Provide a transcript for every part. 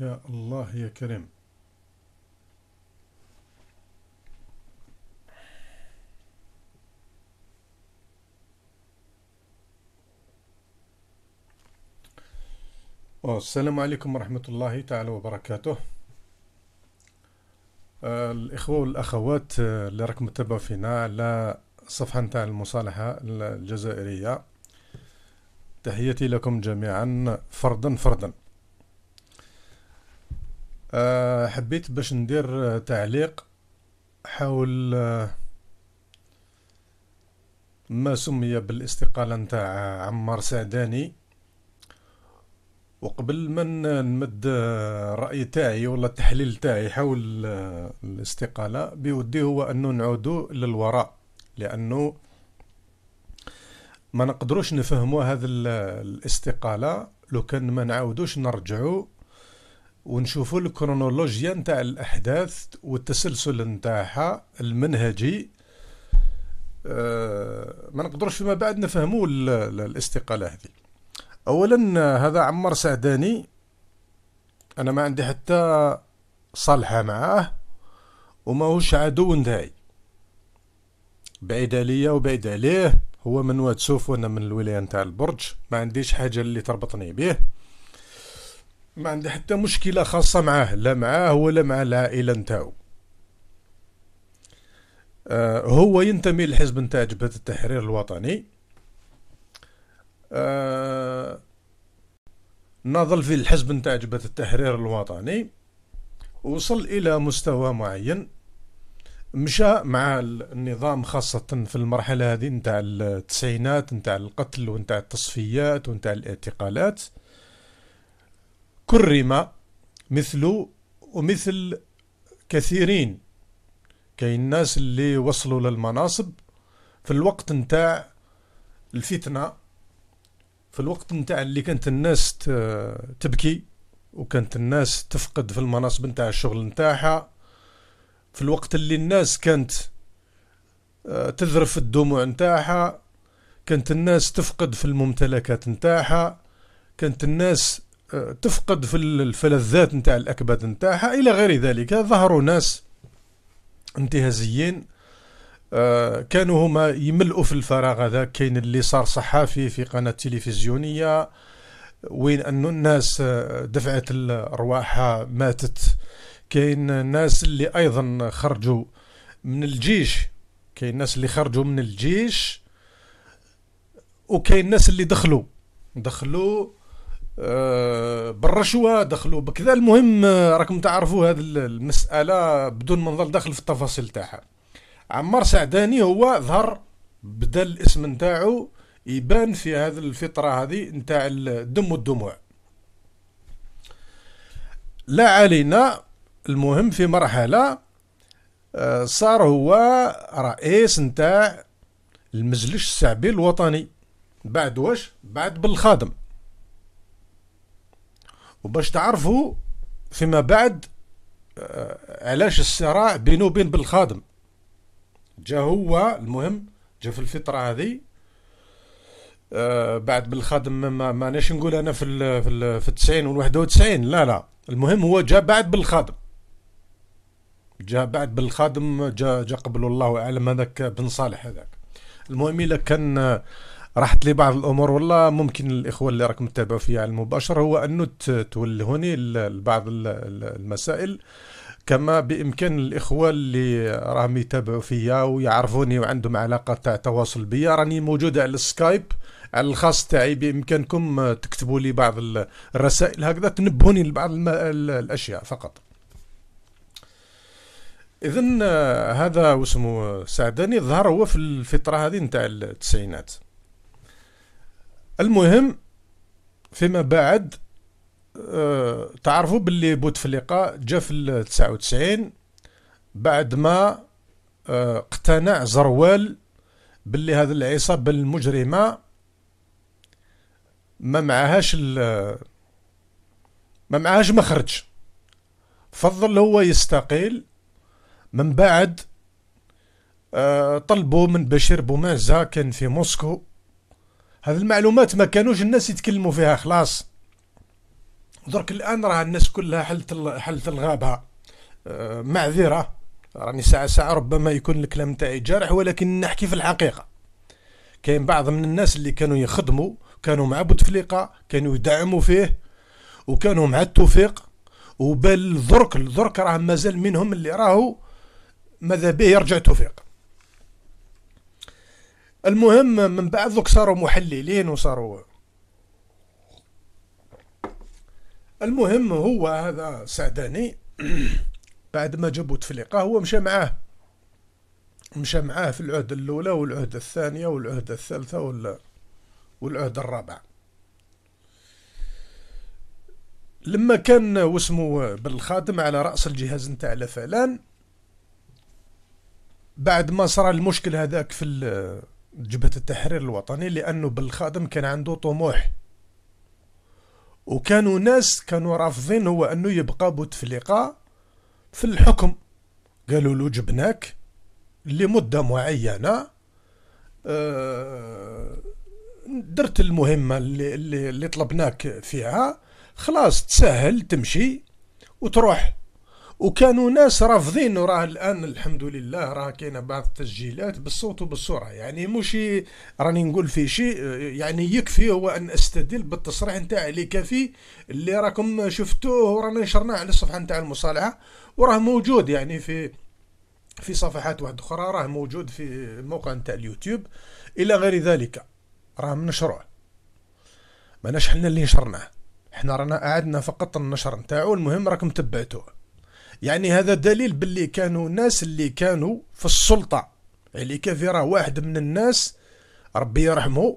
يا الله يا كريم آه، السلام عليكم ورحمة الله تعالى وبركاته آه، الإخوة والأخوات آه، اللي راكم تتابعوا فينا على الصفحة نتاع المصالحة الجزائرية تحياتي لكم جميعا فردا فردا آه، حبيت باش ندير آه، تعليق حول آه، ما سمي بالاستقالة نتاع عمار سعداني وقبل ما نمد الرأي تاعي ولا التحليل تاعي حول الاستقالة بودي هو أنه نعودو للوراء لأنه ما نقدروش نفهموا هذا الاستقالة لو كان ما نعاودوش نرجعوا ونشوفوا الكرونولوجيا نتاع الاحداث والتسلسل نتاعها المنهجي آه، ما نقدرش فيما بعد نفهموا الاستقاله هذه اولا هذا عمار سعداني انا ما عندي حتى صالحه معاه هوش عدو نتاعي بعيد عليا وبعيد عليه هو من واد سوف وانا من الولايه نتاع البرج ما عنديش حاجه اللي تربطني به ما عنده حتى مشكله خاصه معاه لا معاه ولا مع العائله نتاعو آه هو ينتمي للحزب نتاع جبهه التحرير الوطني آه ناضل في الحزب نتاع جبهه التحرير الوطني وصل الى مستوى معين مشى مع النظام خاصة في المرحلة هذه نتاع التسعينات نتاع القتل ونتاع التصفيات ونتاع الاعتقالات كرم مثل ومثل كثيرين كاين الناس اللي وصلوا للمناصب في الوقت نتاع الفتنة في الوقت نتاع اللي كانت الناس تبكي وكانت الناس تفقد في المناصب نتاع الشغل نتاعها في الوقت اللي الناس كانت آه، تذرف الدموع نتاعها كانت الناس تفقد في الممتلكات نتاعها كانت الناس تفقد في الفلذات نتاع الاكباد نتاعها الى غير ذلك ظهروا ناس انتهازيين آه، كانوا هما يملؤوا في الفراغ هذا كاين اللي صار صحافي في قناه تلفزيونيه وين انه الناس آه، دفعت ارواحها ماتت كاين ناس اللي ايضا خرجوا من الجيش كاين ناس اللي خرجوا من الجيش وكاين ناس اللي دخلوا دخلوا آه، بالرشوه دخلوا بكذا المهم آه، راكم تعرفوا هذه المساله بدون ما نظل داخل في التفاصيل تاعها عمار سعداني هو ظهر بدا الاسم نتاعو يبان في هذه الفطره هذه نتاع الدم والدموع لا علينا المهم في مرحله آه، صار هو رئيس نتاع المجلس الشعبي الوطني بعد واش بعد بالخادم وباش تعرفوا فيما بعد آه، علاش الصراع بينه وبين بالخادم جا هو المهم جا في الفترة هذه آه بعد بالخادم ما ماناش نقول انا في ال في ال في التسعين والواحد وتسعين لا لا المهم هو جا بعد بالخادم جا بعد بالخادم جا جا قبل الله اعلم هذاك بن صالح هذاك المهم الا كان راحت لي بعض الامور والله ممكن الاخوه اللي راكم تتابعوا فيها على المباشر هو انه تولهوني لبعض المسائل كما بامكان الاخوه اللي راهم يتابعوا فيا ويعرفوني وعندهم علاقه تاع تواصل بيا راني موجود على السكايب على الخاص تاعي بامكانكم تكتبوا لي بعض الرسائل هكذا تنبهوني لبعض الاشياء فقط اذا آه، هذا واسمه سعداني ظهر هو في الفتره هذه نتاع التسعينات المهم فيما بعد أه تعرفوا باللي بوتفليقه جا في 99 بعد ما أه اقتنع زروال باللي هذه العصابه المجرمه ما معهاش ما معهاش مخرج فضل هو يستقيل من بعد أه طلبوا من بشير بومازا كان في موسكو هذه المعلومات ما كانوش الناس يتكلموا فيها خلاص درك الان راه الناس كلها حلت حلت الغابه أه معذره راني ساعه ساعه ربما يكون الكلام تاعي جارح ولكن نحكي في الحقيقه كاين بعض من الناس اللي كانوا يخدموا كانوا مع بوتفليقه كانوا يدعموا فيه وكانوا مع التوفيق وبال درك درك راه مازال منهم اللي راهو ماذا به يرجع توفيق المهم من بعد ذوك صاروا محللين وصاروا المهم هو هذا سعداني بعد ما جابوا تفليقة هو مشى معاه مشى معاه في العهدة الأولى والعهدة الثانية والعهدة الثالثة ولا والعهدة الرابعة لما كان واسمو بالخاتم على رأس الجهاز نتاع لفلان بعد ما صرا المشكل هذاك في جبهة التحرير الوطني لأنه بالخادم كان عنده طموح وكانوا ناس كانوا رافضين هو أنه يبقى بوتفليقة في الحكم قالوا له جبناك لمدة معينة آه، درت المهمة اللي, اللي طلبناك فيها خلاص تسهل تمشي وتروح وكانوا ناس رافضين وراه الان الحمد لله راه كاينه بعض التسجيلات بالصوت وبالصوره يعني مش راني نقول في شيء يعني يكفي هو ان استدل بالتصريح نتاع اللي كافي اللي راكم شفتوه ورانا نشرناه على الصفحه نتاع المصالحه وراه موجود يعني في في صفحات واحد اخرى راه موجود في الموقع نتاع اليوتيوب الى غير ذلك راه منشروع ماناش حنا اللي نشرناه حنا رانا قعدنا فقط النشر نتاعو المهم راكم تبعتوه يعني هذا دليل باللي كانوا ناس اللي كانوا في السلطة اللي يعني كافي راه واحد من الناس ربي يرحمه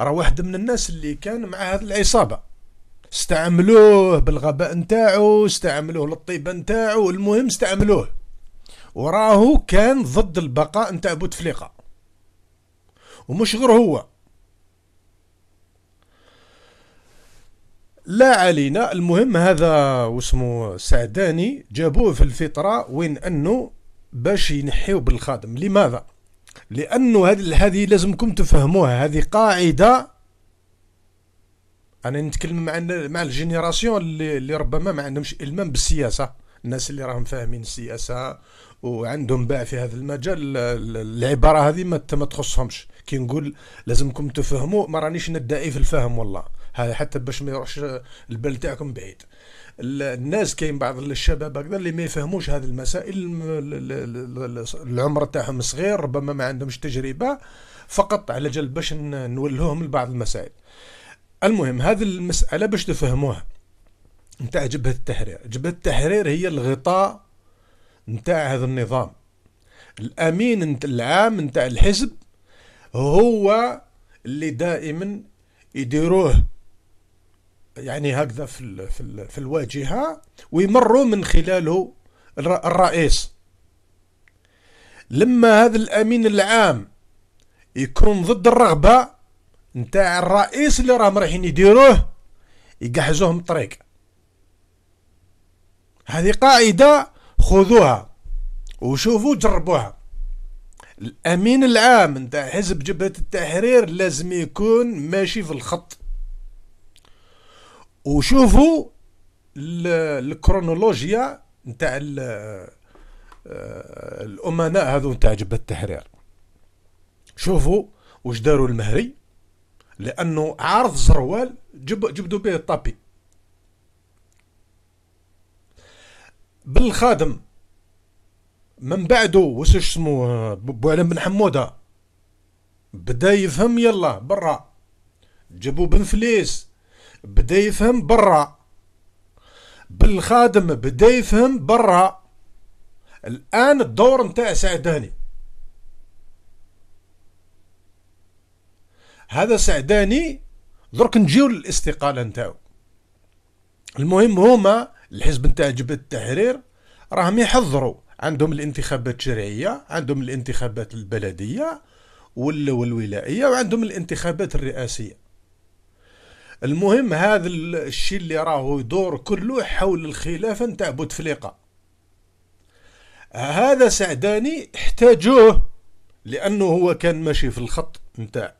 راه واحد من الناس اللي كان مع هذه العصابة استعملوه بالغباء نتاعو استعملوه للطيبة نتاعو المهم استعملوه وراهو كان ضد البقاء نتاع بوتفليقة ومش غير هو لا علينا المهم هذا واسمه سعداني جابوه في الفطرة وين أنه باش ينحيو بالخادم لماذا؟ لأنه هذه لازمكم تفهموها هذه قاعدة أنا نتكلم مع مع الجينيراسيون اللي, اللي ربما ما عندهمش إلمام بالسياسة الناس اللي راهم فاهمين السياسة وعندهم باع في هذا المجال العبارة هذه ما تخصهمش كي نقول لازمكم تفهموا ما رانيش ندعي في الفهم والله حتى باش ما يروحش البال تاعكم بعيد الناس كاين بعض الشباب هكذا اللي ما يفهموش هذه المسائل العمر تاعهم صغير ربما ما عندهمش تجربه فقط على جال باش نولهوهم لبعض المسائل المهم هذه المساله باش تفهموها نتاع جبهه التحرير جبهه التحرير هي الغطاء نتاع هذا النظام الامين العام نتاع الحزب هو اللي دائما يديروه يعني هكذا في الـ في, الـ في الواجهه ويمروا من خلاله الرئيس لما هذا الامين العام يكون ضد الرغبه نتاع الرئيس اللي راهم رايحين يديروه يقحزوهم الطريق هذه قاعده خذوها وشوفوا جربوها الامين العام نتاع حزب جبهه التحرير لازم يكون ماشي في الخط وشوفوا الكرونولوجيا نتاع آه، الامناء هذو نتاع جبهه التحرير شوفوا واش داروا المهري لانه عارض زروال جب جبدوا به الطابي بالخادم من بعده واش اسمه بوعلم بن حموده بدا يفهم يلا برا جابوا بن فليس بدا يفهم برا بالخادم بدا يفهم برا الان الدور نتاع سعداني هذا سعداني درك نجيو للاستقاله نتاعو المهم هما الحزب نتاع جبهه التحرير راهم يحضروا عندهم الانتخابات الشرعيه عندهم الانتخابات البلديه والولائيه وعندهم الانتخابات الرئاسيه المهم هذا الشيء اللي راهو يدور كله حول الخلافه نتاع بوتفليقه هذا سعداني احتاجوه لانه هو كان ماشي في الخط نتاع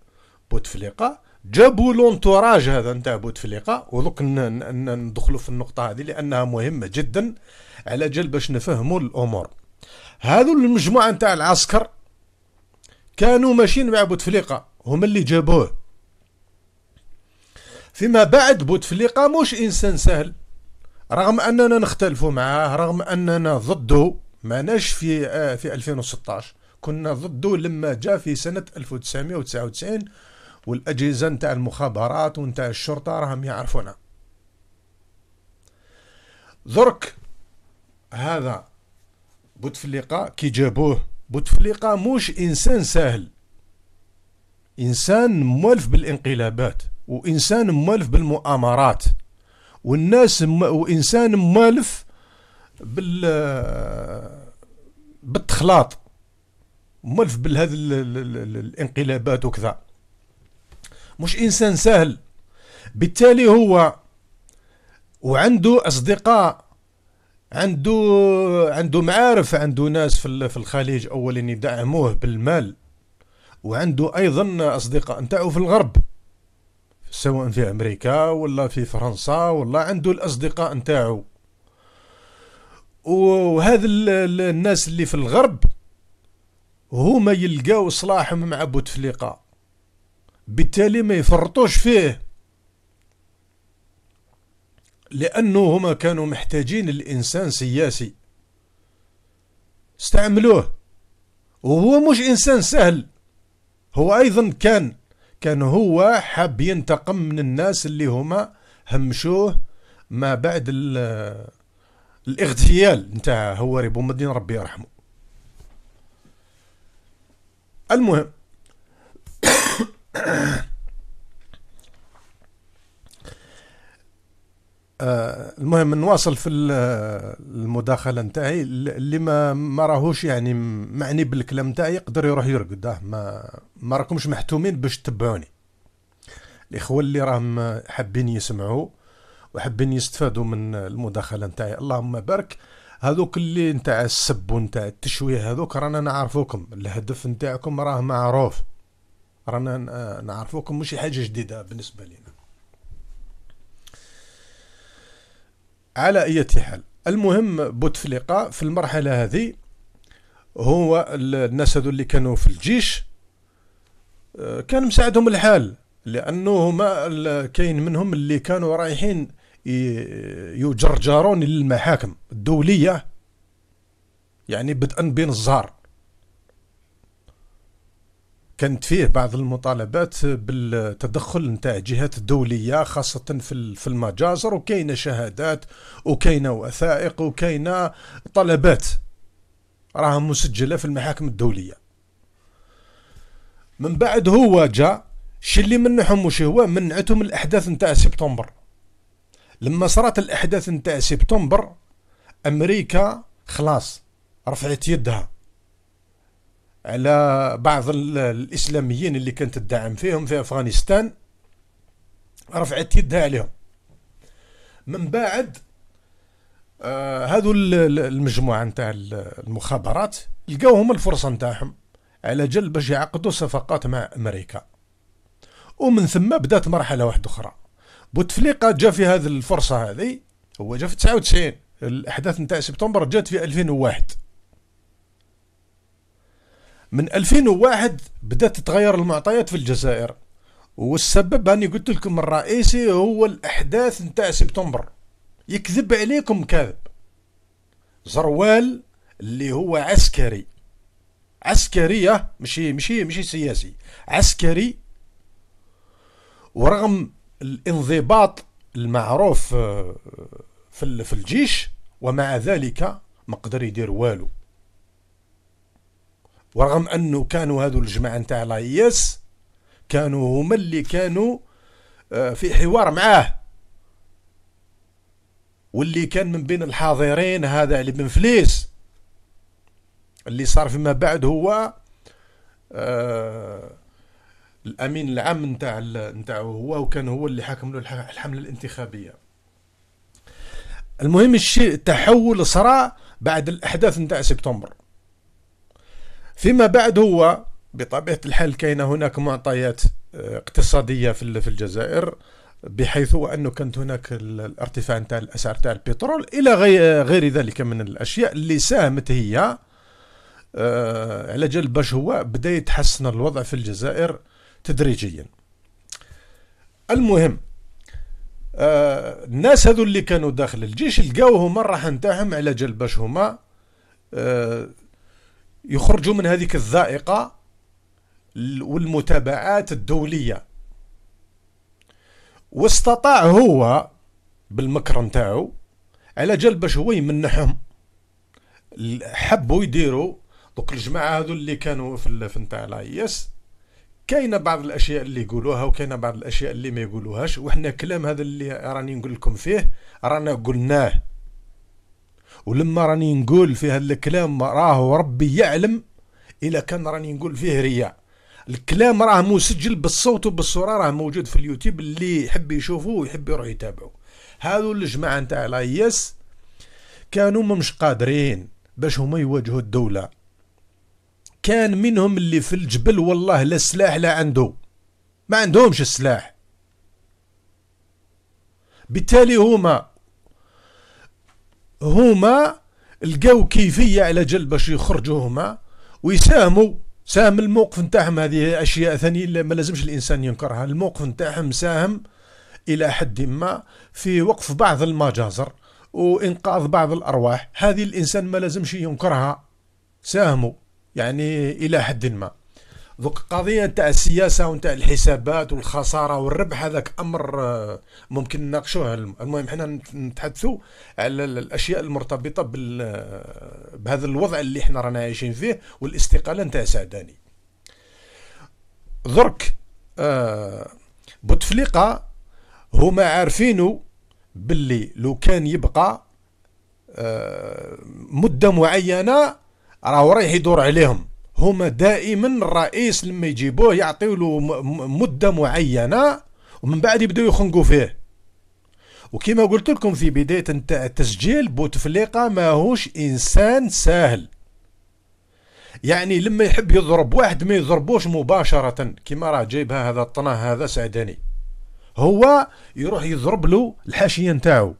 بوتفليقه جابوا لونتوراج هذا نتاع بوتفليقه ودوك ندخلوا في النقطه هذه لانها مهمه جدا على جال باش نفهموا الامور هذو المجموعه نتاع العسكر كانوا ماشيين مع بوتفليقه هما اللي جابوه فيما بعد بوتفليقة مش إنسان سهل رغم أننا نختلف معاه رغم أننا ضده ما ناش في آه في 2016 كنا ضده لما جاء في سنة 1999 والأجهزة نتاع المخابرات ونتاع الشرطة راهم يعرفونا ذرك هذا بوتفليقة كي جابوه بوتفليقة مش إنسان سهل إنسان مولف بالانقلابات وانسان مالف بالمؤامرات والناس م... وانسان مالف بال بالتخلاط مالف بهذه ال... الانقلابات وكذا مش انسان سهل بالتالي هو وعنده اصدقاء عنده عنده معارف عنده ناس في الخليج اول يدعموه بالمال وعنده ايضا اصدقاء نتاعو في الغرب سواء في امريكا ولا في فرنسا ولا عنده الاصدقاء نتاعو وهذا الناس اللي في الغرب هما يلقاو صلاحهم مع بوتفليقه بالتالي ما يفرطوش فيه لانه هما كانوا محتاجين الانسان سياسي استعملوه وهو مش انسان سهل هو ايضا كان كان هو حاب ينتقم من الناس اللي هما همشوه ما بعد الاغتيال نتاع هواري بومدين ربي يرحمه المهم آه، المهم نواصل في المداخله نتاعي اللي ما ما راهوش يعني معني بالكلام نتاعي يقدر يروح يرقد ما ما راكمش محتومين باش تتبعوني الاخوه اللي راهم حابين يسمعوا وحابين يستفادوا من المداخله نتاعي اللهم بارك هذوك اللي نتاع السب ونتاع التشويه هذوك رانا نعرفوكم الهدف نتاعكم راه معروف رانا نعرفوكم مش حاجه جديده بالنسبه لنا على أي حال المهم بوتفليقة في المرحلة هذه هو الناس هذو اللي كانوا في الجيش آه، كان مساعدهم الحال لأنه هما كاين منهم اللي كانوا رايحين يجرجرون للمحاكم الدولية يعني بدءا بين الزهر كانت فيه بعض المطالبات بالتدخل نتاع الجهات الدوليه خاصه في في المجازر وكاينه شهادات وكاينه وثائق وكاينه طلبات راها مسجله في المحاكم الدوليه من بعد هو جا شي اللي منعهم وش هو منعتهم الاحداث نتاع سبتمبر لما صرات الاحداث نتاع سبتمبر امريكا خلاص رفعت يدها على بعض الاسلاميين اللي كانت تدعم فيهم في افغانستان رفعت يدها عليهم من بعد آه هذو المجموعه نتاع المخابرات لقاوهم الفرصه نتاعهم على جل باش يعقدوا صفقات مع امريكا ومن ثم بدات مرحله واحده اخرى بوتفليقه جا في هذه الفرصه هذه هو جا في 99 الاحداث نتاع سبتمبر جات في 2001 من 2001 بدات تتغير المعطيات في الجزائر والسبب اني قلت لكم الرئيسي هو الاحداث نتاع سبتمبر يكذب عليكم كاذب زروال اللي هو عسكري عسكرية مشي مشي مشي سياسي عسكري ورغم الانضباط المعروف آه، في الجيش ومع ذلك ما قدر يدير والو ورغم انه كانوا هذو الجماعه نتاع لايس كانوا هما اللي كانوا آه، في حوار معاه واللي كان من بين الحاضرين هذا علي بن فليس اللي صار فيما بعد هو آه، الامين العام نتاع نتاعو هو وكان هو اللي حكم له الحمله الانتخابيه المهم الشيء التحول صرا بعد الاحداث نتاع سبتمبر فيما بعد هو بطبيعة الحال كاين هناك معطيات آه، اقتصادية في الجزائر بحيث هو أنه كانت هناك الارتفاع نتاع الأسعار تاع البترول إلى آه، غير ذلك من الأشياء اللي ساهمت هي آه، على جال باش هو بدا يتحسن الوضع في الجزائر تدريجيا المهم الناس هذو اللي كانوا داخل الجيش لقاوهم الراحة نتاعهم على جال باش هما يخرجوا من هذيك الذائقة والمتابعات الدولية واستطاع هو بالمكر نتاعو على جال باش هو يمنحهم حبوا يديروا دوك الجماعة هذو اللي كانوا في نتاع الايس كاينه بعض الاشياء اللي يقولوها وكاينه بعض الاشياء اللي ما يقولوهاش وحنا كلام هذا اللي راني نقول لكم فيه رانا قلناه ولما راني نقول في هذا الكلام راه ربي يعلم إلا كان راني نقول فيه رياء الكلام راه مسجل بالصوت وبالصوره راه موجود في اليوتيوب اللي يحب يشوفه ويحب يروح يتابعه هذو الجماعه نتاع الايس كانوا مش قادرين باش هما يواجهوا الدوله كان منهم اللي في الجبل والله لا سلاح لا عنده ما عندهمش السلاح بالتالي هما هما لقاو كيفية على جل باش يخرجوا هما ويساهموا ساهم الموقف نتاعهم هذه أشياء ثانية ما لازمش الإنسان ينكرها الموقف نتاعهم ساهم إلى حد ما في وقف بعض المجازر وإنقاذ بعض الأرواح هذه الإنسان ما لازمش ينكرها ساهموا يعني إلى حد ما دوك القضيه تاع السياسه ونتاع الحسابات والخساره والربح هذاك امر آه، ممكن نناقشوه المهم حنا نتحدثوا على الاشياء المرتبطه بهذا الوضع اللي حنا رانا عايشين فيه والاستقاله نتاع سعداني درك آه، بوتفليقه هما عارفينه باللي لو كان يبقى آه، مده معينه راهو رايح يدور عليهم هما دائما الرئيس لما يجيبوه يعطيو له مده معينه ومن بعد يبداو يخنقوا فيه وكما قلت لكم في بدايه التسجيل بوتفليقه ماهوش انسان سهل يعني لما يحب يضرب واحد ما يضربوش مباشره كما راه جايبها هذا الطناه هذا سعداني هو يروح يضرب له الحاشيه نتاعو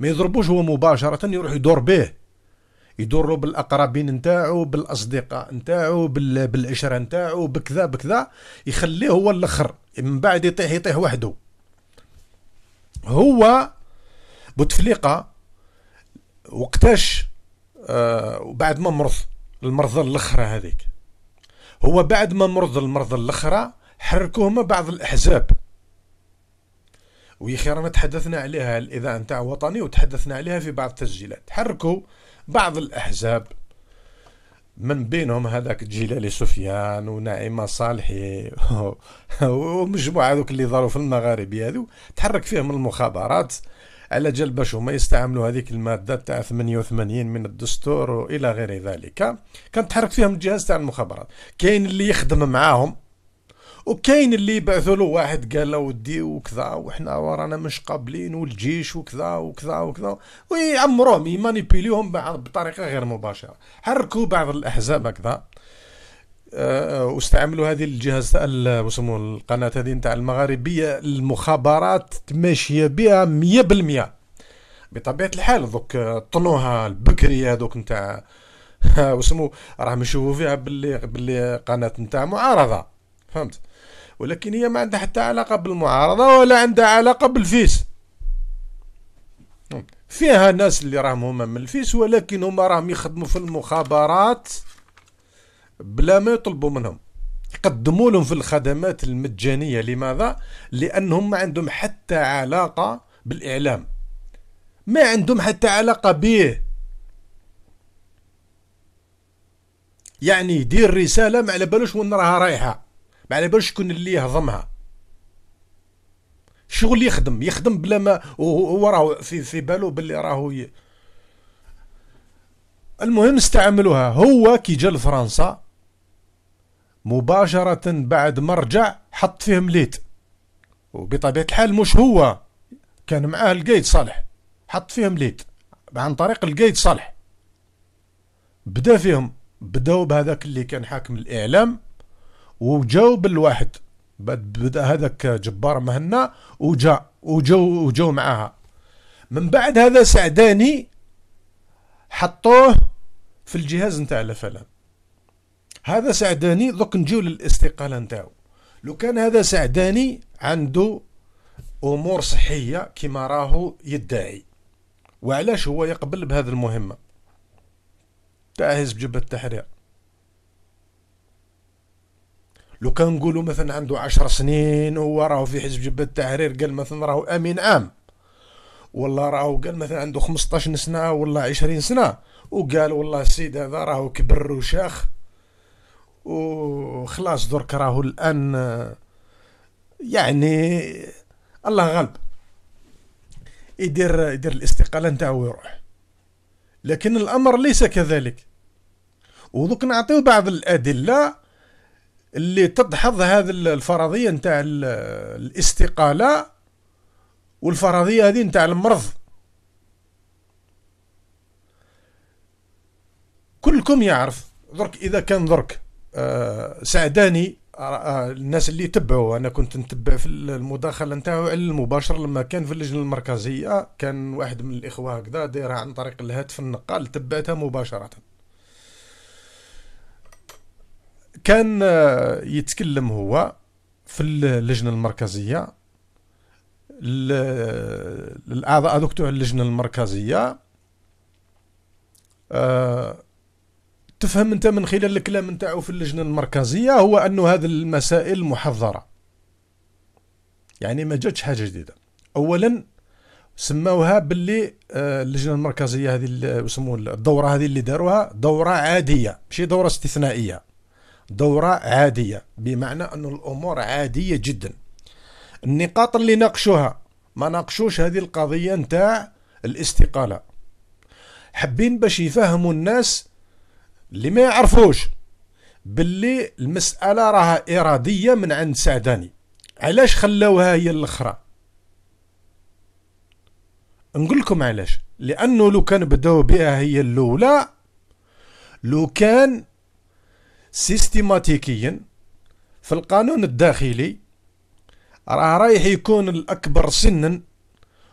ما يضربوش هو مباشره يروح يدور به يدور بالاقربين نتاعو بالاصدقاء نتاعو بالعشره نتاعو بكذا بكذا يخليه هو الاخر من بعد يطيح يطيح وحده هو بوتفليقه وقتاش آه وبعد ما مرض المرضى الاخرى هذيك هو بعد ما مرض المرضى الاخرى حركوهم بعض الاحزاب ويا اخي رانا تحدثنا عليها الاذاعه نتاع وطني وتحدثنا عليها في بعض التسجيلات حركوا بعض الأحزاب من بينهم هذاك جيلالي سفيان ونعيمه صالحي ومجموعه هذوك اللي ظهروا في المغارب هذو تحرك فيهم المخابرات على جال باش هما يستعملوا هذيك الماده تاع 88 من الدستور والى غير ذلك كان تحرك فيهم الجهاز تاع المخابرات كاين اللي يخدم معاهم وكاين اللي بعثوا له واحد قال له ودي وكذا وحنا ورانا مش قابلين والجيش وكذا وكذا وكذا ويعمروهم يمانيبيليوهم بطريقه غير مباشره حركوا بعض الاحزاب هكذا آه، واستعملوا هذه الجهاز وسمو القناه هذه نتاع المغاربيه المخابرات ماشيه بها 100% بطبيعه الحال دوك آه، طنوها البكري هذوك نتاع وسمو راهم يشوفوا فيها باللي باللي قناه نتاع معارضه فهمت ولكن هي ما عندها حتى علاقة بالمعارضة ولا عندها علاقة بالفيس فيها ناس اللي راهم هما من الفيس ولكن هما راهم يخدموا في المخابرات بلا ما يطلبوا منهم يقدموا لهم في الخدمات المجانية لماذا؟ لأنهم ما عندهم حتى علاقة بالإعلام ما عندهم حتى علاقة به يعني يدير رسالة ما على بالوش وين راها رايحة ما على بالش شكون اللي يهضمها شغل يخدم يخدم بلا ما هو راهو في في بالو باللي راهو ي... المهم استعملوها هو كي جا لفرنسا مباشرة بعد ما رجع حط فيهم ليت وبطبيعة الحال مش هو كان معاه القايد صالح حط فيهم ليت عن طريق القايد صالح بدا فيهم بداو بهذاك اللي كان حاكم الاعلام وجاو بالواحد بدا هذاك جبار مهنا وجا وجو وجاو معاها من بعد هذا سعداني حطوه في الجهاز نتاع الفلان هذا سعداني دوك نجيو للاستقاله نتاعو لو كان هذا سعداني عنده امور صحيه كما راهو يدعي وعلاش هو يقبل بهذه المهمه تاع حزب جبهه التحرير لو كان نقولوا مثلا عنده عشر سنين هو راهو في حزب جبهة التحرير قال مثلا راهو امين عام والله راهو قال مثلا عنده 15 سنة ولا 20 سنة وقال والله السيد هذا راهو كبر وشاخ وخلاص درك راهو الان يعني الله غالب يدير يدير الاستقالة نتاعو ويروح لكن الامر ليس كذلك ودوك نعطيو بعض الادله اللي تدحض هذه الفرضيه نتاع الاستقاله والفرضيه هذه نتاع المرض كلكم يعرف درك اذا كان درك آه، سعداني آه، آه، الناس اللي تبعوا انا كنت نتبع في المداخله نتاعو على المباشر لما كان في اللجنه المركزيه كان واحد من الاخوه هكذا دايرها عن طريق الهاتف النقال تبعتها مباشره كان آه، يتكلم هو في اللجنه المركزيه الاعضاء هذوك تاع اللجنه المركزيه أه تفهم انت من خلال الكلام نتاعو في اللجنه المركزيه هو انه هذه المسائل محظره يعني ما جاتش حاجه جديده اولا سموها باللي آه، اللجنه المركزيه هذه يسمون الدوره هذه اللي داروها دوره عاديه ماشي دوره استثنائيه دورة عادية بمعنى أن الأمور عادية جدا النقاط اللي ناقشوها ما ناقشوش هذه القضية نتاع الاستقالة حابين باش يفهموا الناس اللي ما يعرفوش باللي المسألة راها إرادية من عند سعداني علاش خلوها هي الأخرى نقول لكم علاش لأنه لو كان بداو بها هي الأولى لو كان سيستيماتيكيا في القانون الداخلي راه رايح يكون الأكبر سنا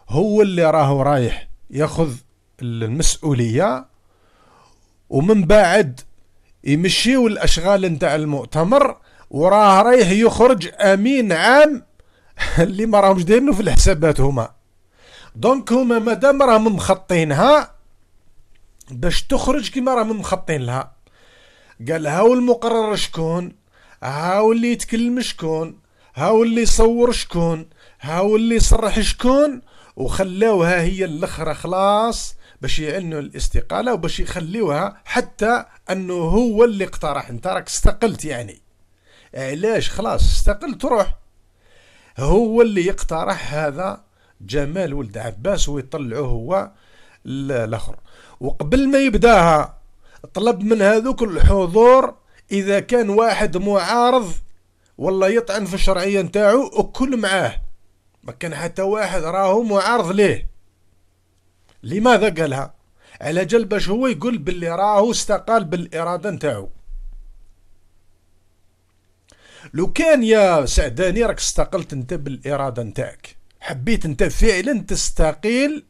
هو اللي راهو رايح ياخذ المسؤولية ومن بعد يمشيو الأشغال نتاع المؤتمر وراه رايح يخرج أمين عام اللي ما راهمش دايرينو في الحسابات هما دونك هما مادام راهم مخطينها باش تخرج كيما راهم مخطين لها قال هاو المقرر شكون هاو اللي يتكلم شكون هاو اللي يصور شكون هاو اللي يصرح شكون وخلاوها هي الاخرى خلاص باش يعلنوا الاستقاله وباش يخليوها حتى انه هو اللي اقترح انت راك استقلت يعني علاش خلاص استقلت روح هو اللي يقترح هذا جمال ولد عباس ويطلعه هو الاخر وقبل ما يبداها طلب من هذوك الحضور اذا كان واحد معارض والله يطعن في الشرعيه نتاعو وكل معاه ما كان حتى واحد راهو معارض ليه لماذا قالها على جل باش هو يقول باللي راهو استقال بالاراده نتاعو لو كان يا سعداني راك استقلت انت بالاراده نتاعك حبيت انت فعلا تستقيل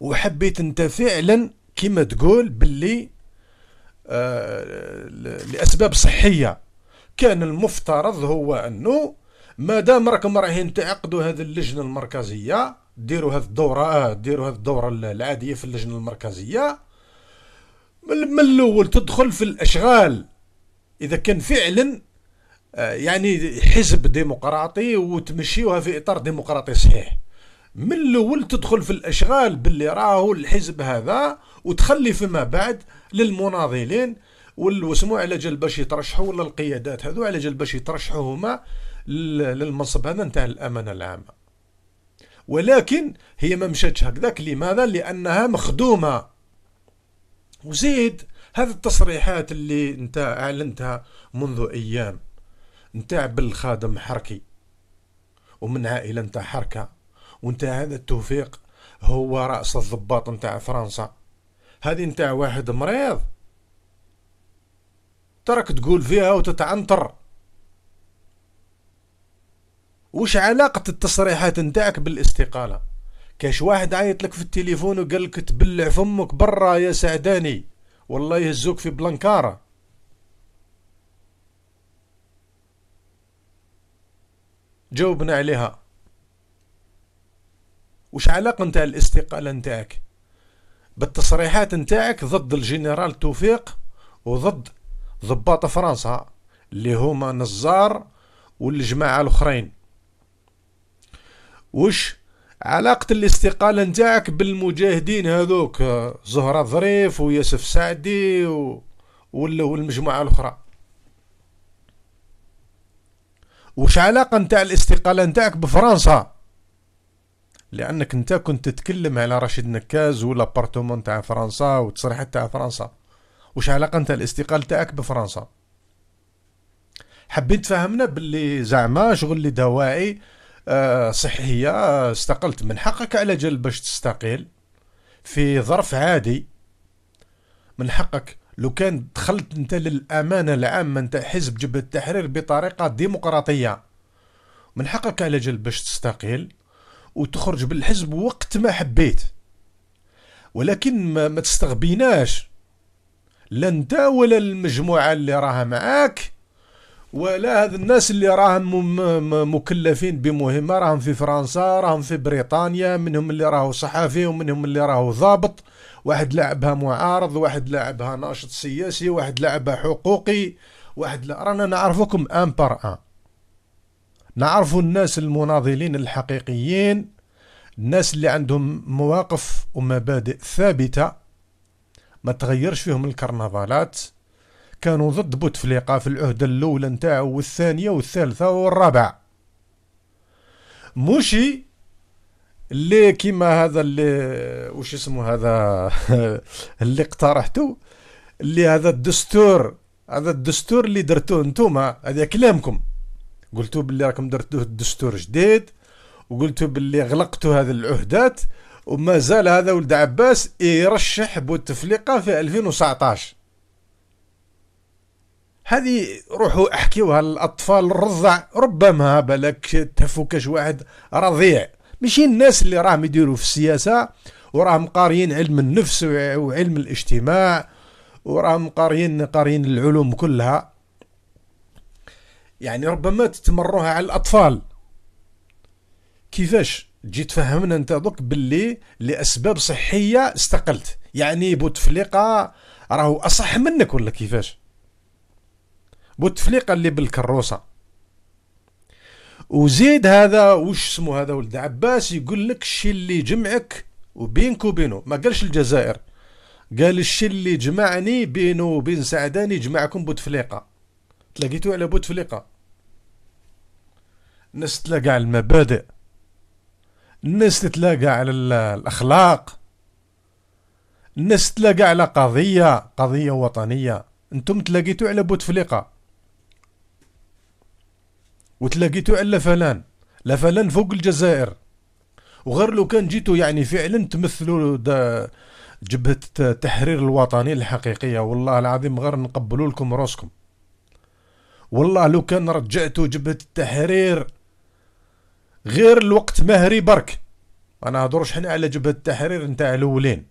وحبيت انت فعلا كما تقول باللي آه، لاسباب صحيه كان المفترض هو انه ما دام راكم رايحين تعقدوا هذه اللجنه المركزيه ديروا هذه الدوره آه، ديروا هذه الدوره العاديه في اللجنه المركزيه من الاول تدخل في الاشغال اذا كان فعلا آه، يعني حزب ديمقراطي وتمشيوها في اطار ديمقراطي صحيح من الاول تدخل في الاشغال باللي راهو الحزب هذا وتخلي فيما بعد للمناضلين والوسمو على جال باش يترشحوا ولا القيادات هذو على جال باش يترشحوا هما للمنصب هذا نتاع الامانه العامه ولكن هي ما مشاتش هكذاك لماذا لانها مخدومه وزيد هذه التصريحات اللي انت اعلنتها منذ ايام نتاع بالخادم حركي ومن عائله نتاع حركه وانت هذا التوفيق هو راس الضباط نتاع فرنسا هذه نتاع واحد مريض ترك تقول فيها وتتعنطر وش علاقة التصريحات نتاعك بالاستقالة كاش واحد عيط لك في التليفون وقال لك تبلع فمك برا يا سعداني والله يهزوك في بلانكارة جاوبنا عليها وش علاقة نتاع الاستقالة نتاعك بالتصريحات نتاعك ضد الجنرال توفيق وضد ضباط فرنسا اللي هما نزار والجماعة الاخرين وش علاقة الاستقالة نتاعك بالمجاهدين هذوك زهرة ظريف وياسف سعدي و... والمجموعة الاخرى وش علاقة نتاع الاستقالة نتاعك بفرنسا لانك انت كنت تتكلم على رشيد نكاز والابارتمون تاع فرنسا والتصريحات تاع فرنسا وش علاقه انت الاستقال تاعك بفرنسا حبيت تفهمنا باللي زعما شغل لي دواعي آه، صحيه آه، استقلت من حقك على جل باش تستقيل في ظرف عادي من حقك لو كان دخلت انت للامانه العامه نتاع حزب جبهه التحرير بطريقه ديمقراطيه من حقك على جل باش تستقيل وتخرج بالحزب وقت ما حبيت ولكن ما, ما تستغبيناش لا انت ولا المجموعه اللي راها معاك ولا هاد الناس اللي راهم مكلفين بمهمه راهم في فرنسا راهم في بريطانيا منهم اللي راهو صحفي ومنهم اللي راهو ضابط واحد لعبها معارض واحد لعبها ناشط سياسي واحد لعبها حقوقي واحد لا رانا نعرفكم ان بار ان نعرفوا الناس المناضلين الحقيقيين الناس اللي عندهم مواقف ومبادئ ثابتة ما تغيرش فيهم الكرنفالات كانوا ضد بوتفليقة في العهدة الأولى نتاعو والثانية والثالثة والرابعة موشي اللي كيما هذا اللي وش اسمه هذا اللي اقترحته اللي هذا الدستور هذا الدستور اللي درتوه نتوما هذا كلامكم قلتوا باللي راكم درتوه الدستور جديد وقلتوا باللي غلقتوا هذه العهدات وما زال هذا ولد عباس يرشح بوتفليقة في 2019 هذه روحوا احكيوها للاطفال الرضع ربما بالك تفوكش واحد رضيع ماشي الناس اللي راهم يديروا في السياسه وراهم قاريين علم النفس وعلم الاجتماع وراهم قاريين قاريين العلوم كلها يعني ربما تتمروها على الاطفال كيفاش تجي تفهمنا انت دوك باللي لاسباب صحيه استقلت يعني بوتفليقه راهو اصح منك ولا كيفاش بوتفليقه اللي بالكروسه وزيد هذا وش اسمه هذا ولد عباس يقول لك الشيء اللي جمعك وبينك وبينه ما قالش الجزائر قال الشيء اللي جمعني بينه وبين سعداني جمعكم بوتفليقه تلاقيتو على بوتفليقه الناس تلاقى على المبادئ الناس تتلاقى على الاخلاق الناس تلاقى على قضيه قضيه وطنيه انتم تلاقيتو على بوتفليقه وتلاقيتو على فلان لفلان فوق الجزائر وغير لو كان جيتو يعني فعلا تمثلوا جبهه التحرير الوطني الحقيقيه والله العظيم غير نقبلوا لكم راسكم والله لو كان رجعتو جبهة التحرير غير الوقت مهري برك انا هضرش حنا على جبهة التحرير نتاع الاولين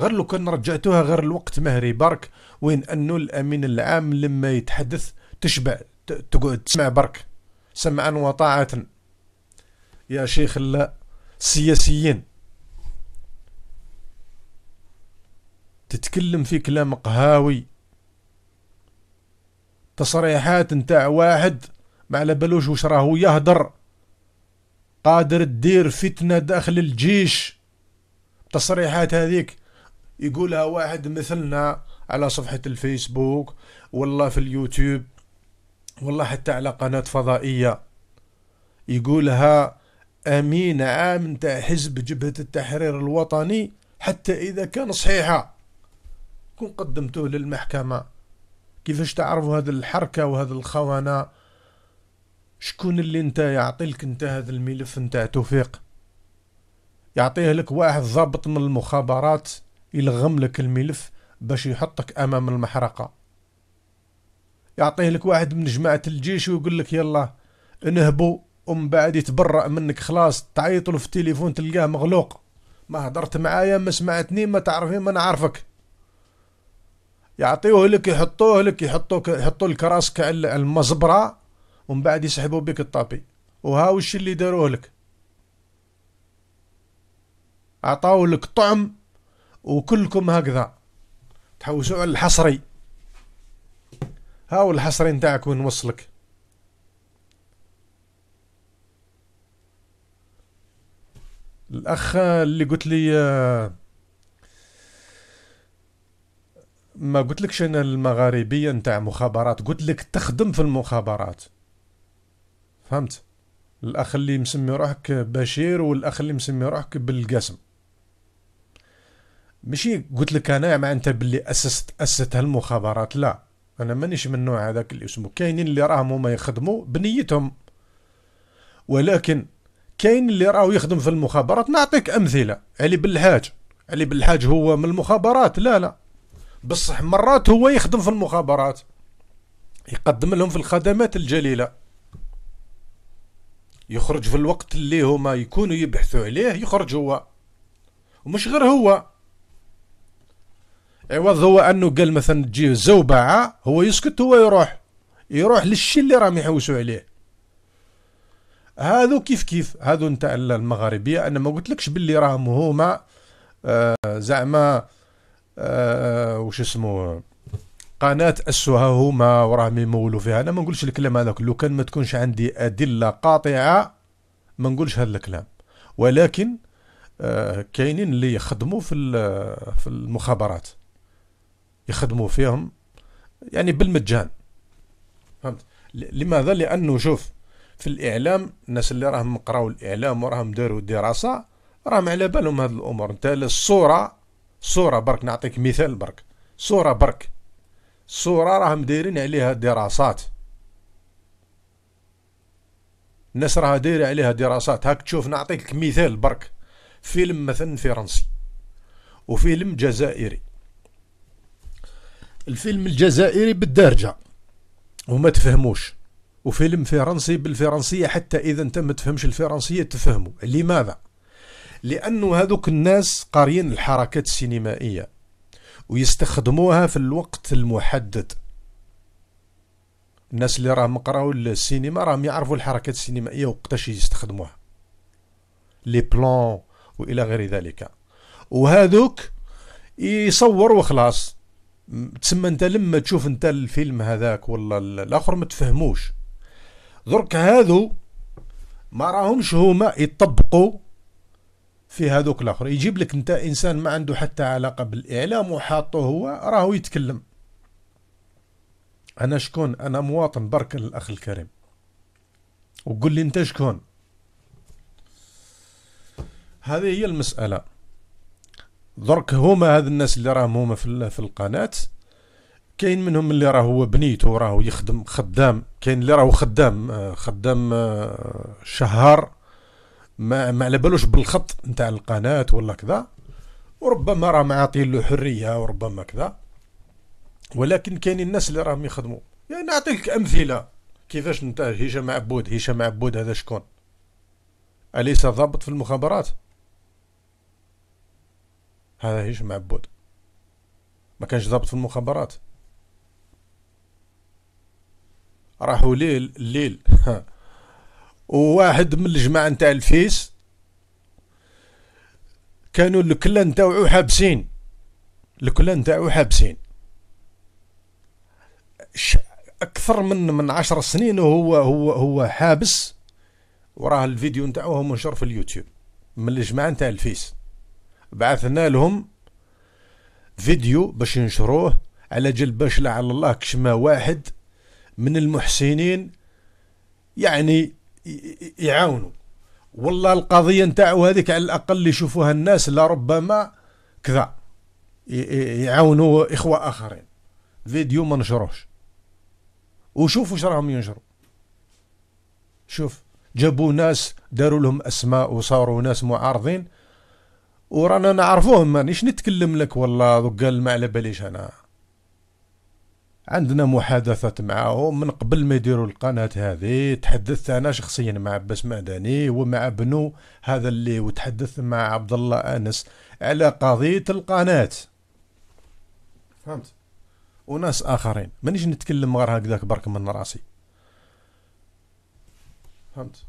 غير لو كان رجعتوها غير الوقت مهري برك وين انه الامين العام لما يتحدث تشبع تقعد تسمع برك سمعا وطاعة يا شيخ لا السياسيين تتكلم في كلام قهاوي تصريحات نتاع واحد ما على بالوش واش راهو يهدر قادر تدير فتنة داخل الجيش تصريحات هذيك يقولها واحد مثلنا على صفحة الفيسبوك والله في اليوتيوب والله حتى على قناة فضائية يقولها أمين عام تاع حزب جبهة التحرير الوطني حتى إذا كان صحيحة كون قدمتوه للمحكمة كيفاش تعرفوا هذه الحركة وهذا الخونة شكون اللي انت يعطيلك انت هذا الملف انت توفيق يعطيه لك واحد ضابط من المخابرات يلغم لك الملف باش يحطك امام المحرقة يعطيه لك واحد من جماعة الجيش ويقول لك يلا انهبوا ومن بعد يتبرأ منك خلاص تعيط له في التليفون تلقاه مغلوق ما هدرت معايا ما سمعتني ما تعرفني ما نعرفك يعطيوه لك يحطوه لك يحطوك يحطوا لك راسك على المزبره ومن بعد يسحبوا بك الطابي وها وش اللي داروه لك عطاو لك طعم وكلكم هكذا تحوسوا على الحصري هاو الحصري نتاعك وين وصلك الاخ اللي قلت لي آه، ما قلتلكش انا المغاربيه نتاع مخابرات قلت لك تخدم في المخابرات فهمت الاخ اللي مسمي روحك بشير والاخ اللي مسمي روحك بالقاسم ماشي قلت لك انا انت باللي اسست اسست هالمخابرات لا انا مانيش من النوع هذاك اللي اسمه كاينين اللي راهم هما يخدموا بنيتهم ولكن كاين اللي راهو يخدم في المخابرات نعطيك امثله علي بالحاج علي بالحاج هو من المخابرات لا لا بصح مرات هو يخدم في المخابرات يقدم لهم في الخدمات الجليلة يخرج في الوقت اللي هما يكونوا يبحثوا عليه يخرج هو ومش غير هو عوض هو انه قال مثلا تجي زوبعة هو يسكت هو يروح يروح للشي اللي راهم يحوسوا عليه هذو كيف كيف هذو انت المغاربية انا ما قلتلكش باللي راهم هما آه زعما آه، وش اسمه قناه اسسها هما وراهم يمولوا فيها انا ما نقولش الكلام هذاك لو كان ما تكونش عندي ادله قاطعه ما نقولش هذا الكلام ولكن آه كاينين اللي يخدموا في في المخابرات يخدموا فيهم يعني بالمجان فهمت لماذا لانه شوف في الاعلام الناس اللي راهم قراو الاعلام وراهم داروا دراسه راهم على بالهم هذه الامور انت الصوره صورة برك نعطيك مثال برك صورة برك صورة راهم دايرين عليها دراسات الناس راها دايرة عليها دراسات هاك تشوف نعطيك مثال برك فيلم مثلا فرنسي وفيلم جزائري الفيلم الجزائري بالدارجة وما تفهموش وفيلم فرنسي بالفرنسية حتى إذا أنت ما تفهمش الفرنسية تفهمه لماذا؟ لأنه هذوك الناس قاريين الحركات السينمائية ويستخدموها في الوقت المحدد الناس اللي راهم قراو السينما راهم يعرفوا الحركات السينمائية وقتاش يستخدموها لي بلان وإلى غير ذلك وهذوك يصور وخلاص تسمى انت لما تشوف انت الفيلم هذاك ولا الاخر ما تفهموش درك هذو ما راهمش هما يطبقوا في هذوك الاخر يجيب لك انت انسان ما عنده حتى علاقه بالاعلام وحاطه هو راهو يتكلم انا شكون انا مواطن برك الاخ الكريم وقول لي انت شكون هذه هي المساله درك هما هاد الناس اللي راهم هما في, في القناه كاين منهم اللي راهو بنيته راهو يخدم خدام كاين اللي راهو خدام آه، خدام آه، شهار ما ما على بالوش بالخط نتاع القناه ولا كذا وربما راه معاطين له حريه وربما كذا ولكن كاينين الناس اللي راهم يخدموا يعني نعطيك امثله كيفاش انت هشام عبود هشام عبود هذا شكون اليس ضابط في المخابرات هذا هشام عبود ما كانش ضابط في المخابرات راحوا ليل الليل وواحد من الجماعه نتاع الفيس كانوا الكلان نتاوعو حابسين الكلان نتاعو حابسين اكثر من من عشر سنين وهو هو هو حابس وراه الفيديو نتاعو منشر في اليوتيوب من الجماعه نتاع الفيس بعثنا لهم فيديو باش ينشروه على جل باش لعل الله كشما واحد من المحسنين يعني يعاونوا والله القضية نتاعو هذيك على الأقل يشوفوها الناس لربما كذا يعاونوا إخوة آخرين فيديو ما نشروش وشوفوا واش راهم ينشروا شوف جابوا ناس داروا لهم أسماء وصاروا ناس معارضين ورانا نعرفوهم مانيش نتكلم لك والله دوكا ما على باليش أنا عندنا محادثات معهم من قبل ما يديروا القناة هذه تحدثت أنا شخصيا مع عباس معدني ومع بنو هذا اللي وتحدثت مع عبد الله أنس على قضية القناة فهمت وناس آخرين مانيش نتكلم غير هكذاك برك من راسي فهمت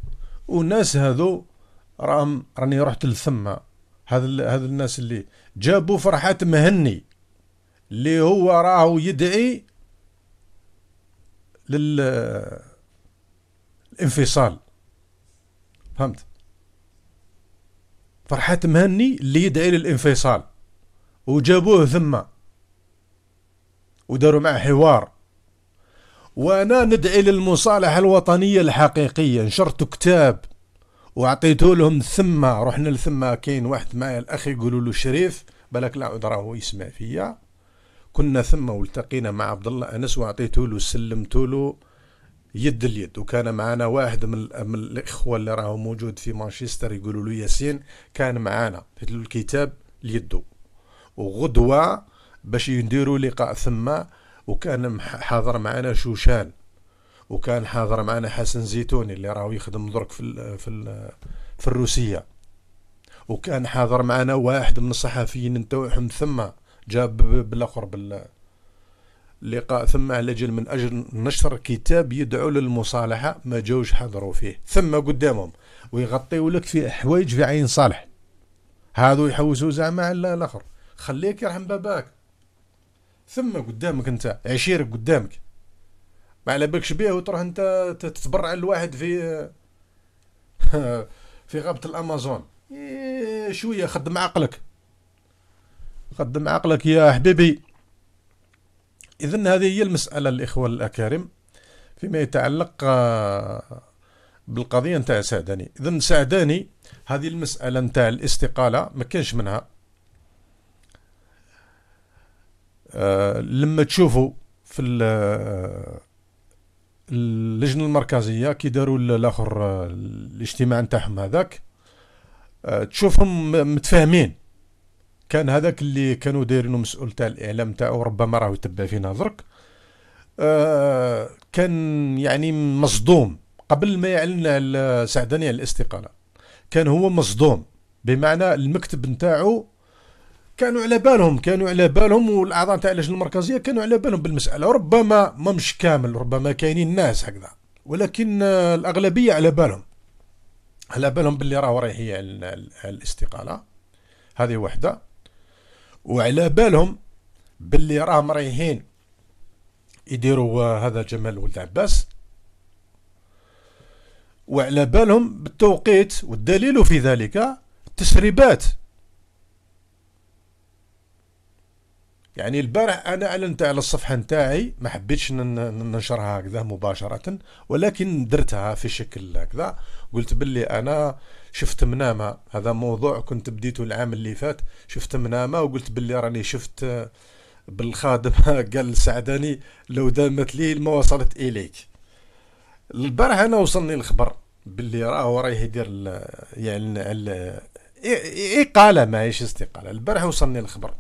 والناس هذو راهم راني رحت لثما هذا هذ الناس اللي جابوا فرحات مهني اللي هو راهو يدعي للانفصال فهمت فرحات مهني اللي يدعي للانفصال وجابوه ثم وداروا معه حوار وانا ندعي للمصالحه الوطنيه الحقيقيه نشرت كتاب وعطيته لهم ثم رحنا لثم كاين واحد معايا الاخ يقولوا له شريف بالك لا راهو يسمع فيا كنا ثم والتقينا مع عبد الله انس واعطيته له سلمت له يد اليد وكان معنا واحد من, من الاخوه اللي راهو موجود في مانشستر يقولوا له ياسين كان معنا له الكتاب ليدو وغدوه باش يديروا لقاء ثم وكان حاضر معنا شوشان وكان حاضر معنا حسن زيتوني اللي راهو يخدم درك في الـ في الـ في الروسيه وكان حاضر معنا واحد من الصحفيين نتاعهم ثما جاب بالاخر بال لقاء ثم على جل من اجل نشر كتاب يدعو للمصالحه ما جاوش حضروا فيه ثم قدامهم ويغطيوا لك في حوايج في عين صالح هذو يحوسوا زعما على الاخر خليك يرحم باباك ثم قدامك انت عشيرك قدامك ما على بالكش بيه وتروح انت تتبرع لواحد في في غابه الامازون إيه، شويه خدم عقلك قدم عقلك يا حبيبي إذا هذه هي المسألة الإخوة الأكارم فيما يتعلق آه، بالقضية نتاع سعداني إذا سعداني هذه المسألة نتاع الاستقالة ما كانش منها أه لما تشوفوا في آه، اللجنة المركزية كي داروا الآخر آه، الاجتماع نتاعهم هذاك أه تشوفهم متفاهمين كان هذاك اللي كانوا دايرينو مسؤول تاع الاعلام تاعو ربما راه يتبع فينا درك آه، كان يعني مصدوم قبل ما يعلن سعدني على الاستقاله كان هو مصدوم بمعنى المكتب نتاعو كانوا على بالهم كانوا على بالهم والاعضاء تاع اللجنه المركزيه كانوا على بالهم بالمساله ربما ما مش كامل ربما كاينين ناس هكذا ولكن الاغلبيه على بالهم على بالهم باللي راهو رايح الاستقاله هذه وحده وعلى بالهم باللي راه مريحين يديروا هذا جمال ولد عباس وعلى بالهم بالتوقيت والدليل في ذلك التسريبات يعني البارح انا اعلنت على الصفحه نتاعي ما حبيتش ننشرها هكذا مباشره ولكن درتها في شكل هكذا قلت باللي انا شفت منامة هذا موضوع كنت بديته العام اللي فات شفت منامة وقلت باللي راني شفت آه، بالخادم قال سعداني لو دامت لي ما وصلت إليك البارح أنا وصلني الخبر باللي راه راه يدير يعني ال إقالة ماهيش استقالة البارح وصلني الخبر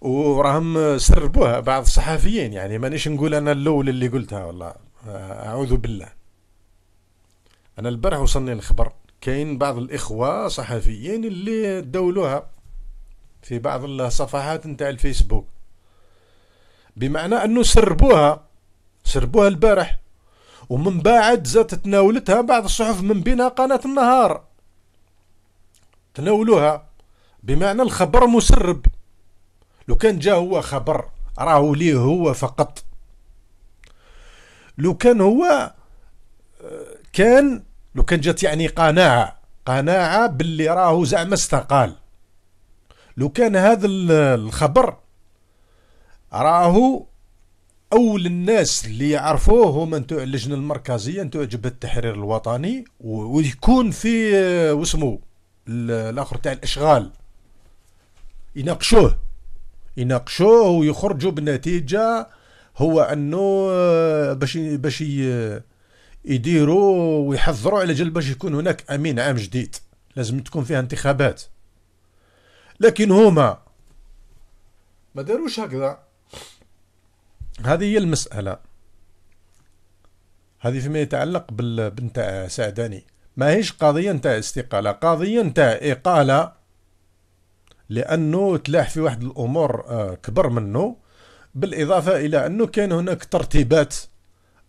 وراهم سربوها بعض الصحفيين يعني مانيش نقول انا الاول اللي قلتها والله آه، اعوذ بالله انا البارح وصلني الخبر كاين بعض الاخوه صحفيين اللي دولوها في بعض الصفحات نتاع الفيسبوك بمعنى انه سربوها سربوها البارح ومن بعد زادت تناولتها بعض الصحف من بينها قناه النهار تناولوها بمعنى الخبر مسرب لو كان جا هو خبر راهو ليه هو فقط لو كان هو آه، كان لو كان جات يعني قناعه قناعه باللي راهو زعما استقال لو كان هذا الخبر راهو اول الناس اللي يعرفوه هما نتوع اللجنه المركزيه نتوع جبهه التحرير الوطني ويكون في آه، واسمو الاخر تاع الاشغال يناقشوه يناقشوه ويخرجوا بنتيجه هو انه آه، باش باش يديروا ويحضروا على جال باش يكون هناك امين عام جديد لازم تكون فيها انتخابات لكن هما ما داروش هكذا هذه هي المسألة هذه فيما يتعلق بنت سعداني ما هيش قضية نتاع استقالة قضية نتاع إقالة لأنه تلاح في واحد الأمور آه، كبر منه بالإضافة إلى أنه كان هناك ترتيبات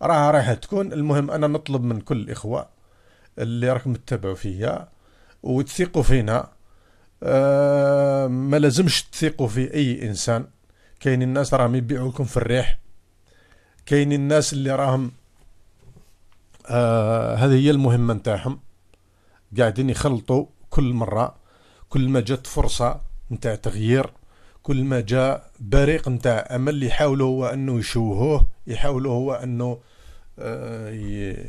راها رايحه تكون المهم انا نطلب من كل الاخوه اللي راكم تتابعوا فيا وتثقوا فينا أه ما لازمش تثقوا في اي انسان كاين الناس راهم يبيعوا لكم في الريح كاين الناس اللي راهم آه هذه هي المهمه نتاعهم قاعدين يخلطوا كل مره كل ما جات فرصه نتاع تغيير كل ما جاء بريق نتاع امل يحاولوا هو انه يشوهوه يحاولوا هو انه آه،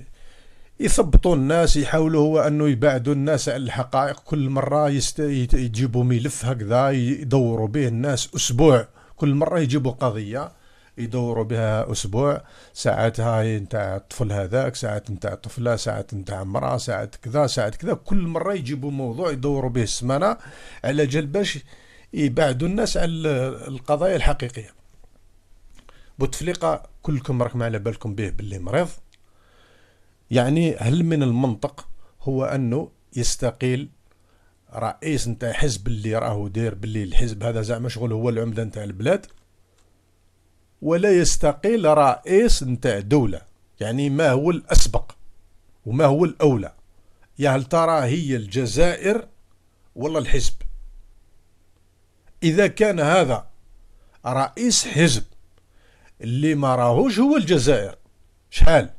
يثبطوا الناس يحاولوا هو انه يبعدوا الناس عن الحقائق كل مره يست... يجيبوا ملف هكذا يدوروا به الناس اسبوع كل مره يجيبوا قضيه يدوروا بها اسبوع ساعات هاي نتاع الطفل هذاك ساعات نتاع طفله ساعات نتاع امراه ساعات كذا ساعات كذا كل مره يجيبوا موضوع يدوروا به السمانه على جال باش يبعدوا الناس عن القضايا الحقيقيه بوتفليقه كلكم راكم على بالكم به باللي مريض يعني هل من المنطق هو انه يستقيل رئيس نتاع حزب اللي راهو داير باللي الحزب هذا زعما شغل هو العمده نتاع البلاد ولا يستقيل رئيس نتاع دوله يعني ما هو الاسبق وما هو الاولى يا هل ترى هي الجزائر ولا الحزب اذا كان هذا رئيس حزب اللي ما راهوش هو الجزائر شحال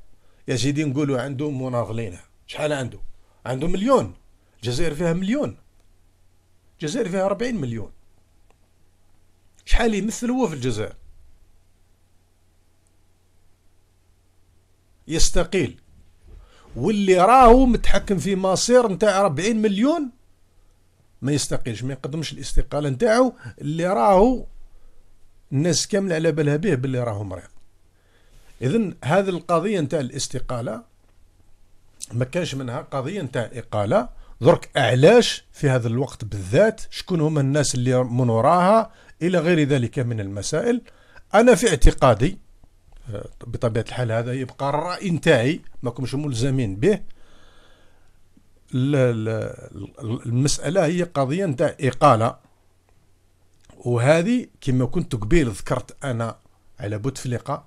يا سيدي نقولوا عنده مناضلين شحال عنده عنده مليون الجزائر فيها مليون الجزائر فيها 40 مليون شحال يمثل هو في الجزائر يستقيل واللي راهو متحكم في مصير نتاع 40 مليون ما يستقيلش ما يقدمش الاستقالة نتاعو اللي راهو الناس كامل على بالها به باللي راهو مريض اذا هذه القضيه نتاع الاستقاله ما كانش منها قضيه نتاع اقاله درك علاش في هذا الوقت بالذات شكون هما الناس اللي من وراها الى غير ذلك من المسائل انا في اعتقادي آه، بطبيعه الحال هذا يبقى الراي نتاعي ماكمش ملزمين به المساله هي قضيه نتاع اقاله وهذه كما كنت قبيل ذكرت انا على بوتفليقه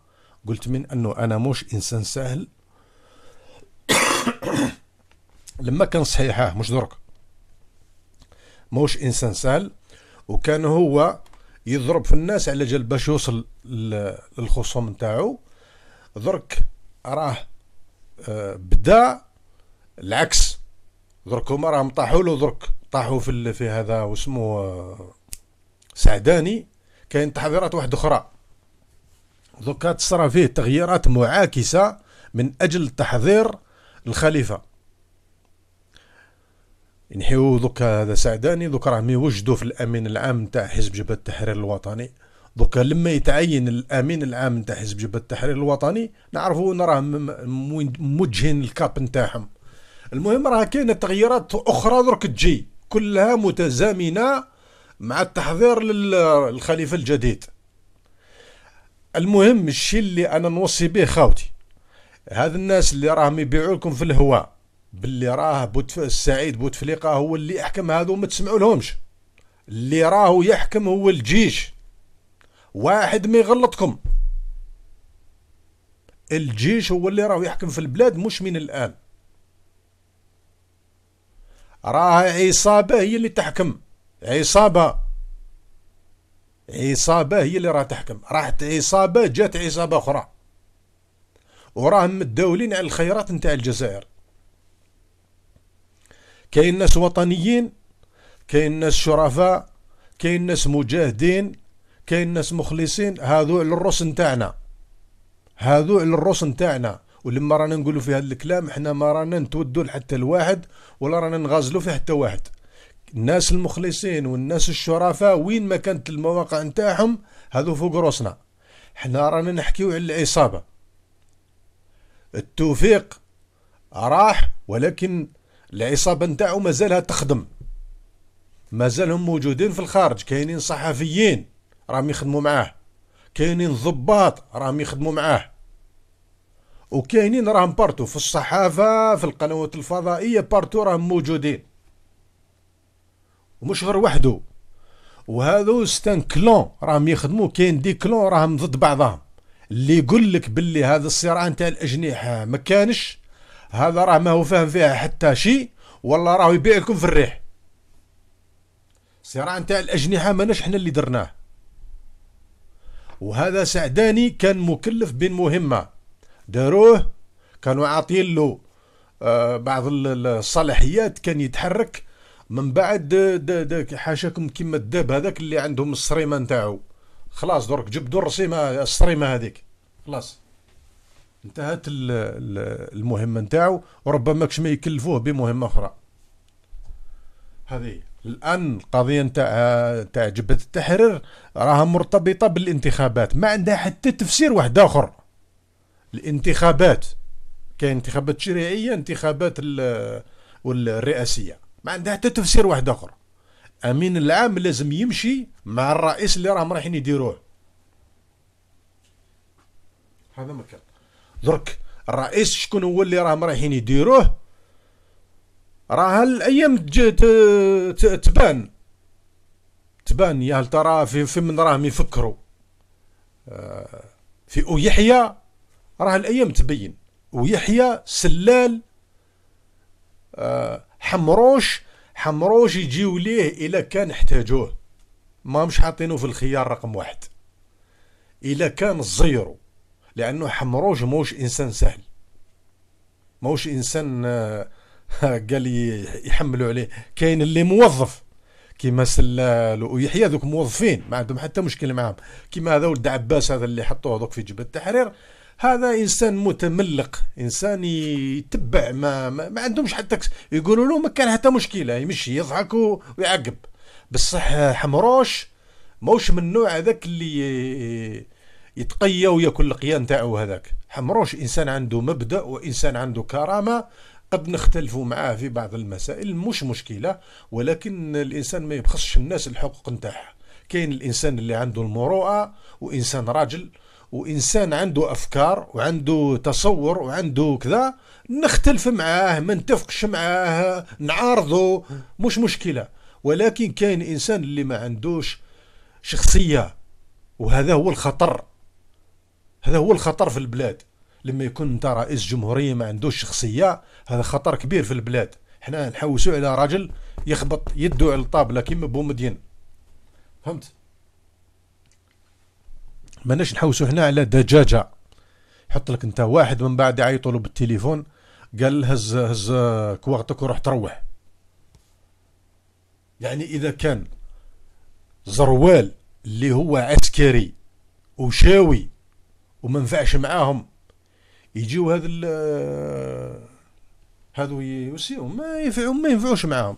قلت من انه انا مش انسان سهل لما كان صحيحه مش درك موش انسان سهل وكان هو يضرب في الناس على جال باش يوصل للخصوم نتاعو درك راه آه، بدا العكس درك هما راهم طاحوا له درك طاحوا في في هذا واسمه آه، سعداني كاين تحضيرات واحده اخرى دوكا تصرى فيه تغييرات معاكسه من اجل تحضير الخليفه ينحيو دوكا هذا سعداني دوكا راهم يوجدو في الامين العام تاع حزب جبهه التحرير الوطني دوكا لما يتعين الامين العام تاع حزب جبهه التحرير الوطني نعرفوا ان راه موجهين الكاب نتاعهم المهم راه كاينة تغييرات اخرى درك تجي كلها متزامنه مع التحضير للخليفة الجديد المهم الشيء اللي انا نوصي به خاوتي هذا الناس اللي راهم يبيعوا لكم في الهواء باللي راه بوتف... السعيد بوتفليقه هو اللي يحكم هذو ما تسمعوا لهمش اللي راهو يحكم هو الجيش واحد ما يغلطكم الجيش هو اللي راهو يحكم في البلاد مش من الان راه عصابه هي اللي تحكم عصابة عصابة هي اللي راه تحكم راحت عصابة جات عصابة أخرى وراهم مداولين على الخيرات نتاع الجزائر كاين ناس وطنيين كاين ناس شرفاء كاين ناس مجاهدين كاين ناس مخلصين هذو على الروس نتاعنا هذو على الروس نتاعنا ولما رانا نقولوا في هذا الكلام احنا ما رانا نتودوا لحتى الواحد ولا رانا نغازلوا في حتى واحد الناس المخلصين والناس الشرفاء وين ما كانت المواقع نتاعهم هذو فوق روسنا حنا رانا نحكيو على العصابة التوفيق راح ولكن العصابة نتاعو مازالها تخدم مازالهم موجودين في الخارج كاينين صحفيين راهم يخدموا معاه كاينين ضباط راهم يخدموا معاه وكاينين راهم بارتو في الصحافة في القنوات الفضائية بارتو راهم موجودين ومش غير وحده وهذو ستان كلون راهم يخدموا كاين دي كلون راهم ضد بعضهم اللي يقول لك باللي هذا الصراع نتاع الاجنحه ما كانش هذا راه ما هو فاهم فيها حتى شيء ولا راهو يبيعكم في الريح الصراع نتاع الاجنحه ماناش حنا اللي درناه وهذا سعداني كان مكلف بمهمه داروه كانوا عاطين له آه، بعض الصلاحيات كان يتحرك من بعد داك حاشاكم كيما الداب هذاك اللي عندهم الصريمه نتاعو خلاص درك جبدوا الرسيمه الصريمه هذيك خلاص انتهت المهمه نتاعو وربما كش ما يكلفوه بمهمه اخرى هذه الان القضيه نتاع تاع جبهه التحرير راها مرتبطه بالانتخابات ما عندها حتى تفسير واحد اخر الانتخابات كاين انتخابات تشريعيه انتخابات والرئاسيه ما عندها حتى تفسير واحد اخر امين العام لازم يمشي مع الرئيس اللي راهم رايحين يديروه هذا مكان درك الرئيس شكون هو اللي راهم رايحين يديروه راه الايام تبان تبان يا هل ترى في, في من راهم يفكروا آه، في او يحيى راه الايام تبين ويحيى سلال آه حمروش حمروش يجيو ليه إلا كان احتاجوه ما مش حاطينه في الخيار رقم واحد إلا كان زيرو لأنه حمروش موش إنسان سهل موش إنسان آه، قال يحملوا عليه كاين اللي موظف كيما سلال ويحيى ذوك موظفين ما عندهم حتى مشكل معاهم كيما هذا ولد عباس هذا اللي حطوه ذوك في جبهه التحرير هذا انسان متملق انسان يتبع ما ما, ما عندهمش حتى يقولوا له ما كان حتى مشكله يمشي يضحك ويعقب بصح حمروش موش من النوع هذاك اللي يتقيا وياكل القيا نتاعو هذاك حمروش انسان عنده مبدا وانسان عنده كرامه قد نختلف معاه في بعض المسائل مش مشكله ولكن الانسان ما يبخسش الناس الحقوق نتاعها كاين الانسان اللي عنده المروءه وانسان راجل وانسان عنده افكار وعنده تصور وعنده كذا نختلف معاه ما نتفقش معاه نعارضه مش مشكله ولكن كاين انسان اللي ما عندوش شخصيه وهذا هو الخطر هذا هو الخطر في البلاد لما يكون انت رئيس جمهوريه ما عندوش شخصيه هذا خطر كبير في البلاد حنا نحوسوا على راجل يخبط يده على الطابله كيما بومدين فهمت ماناش نحوسوا هنا على دجاجه حط لك انت واحد من بعد يعيطوا له بالتليفون قال هز هز كواغتك وروح تروح يعني اذا كان زروال اللي هو عسكري وشاوي وما نفعش معاهم يجيو هذا هذو يوسيو ما ينفعوا ما ينفعوش معاهم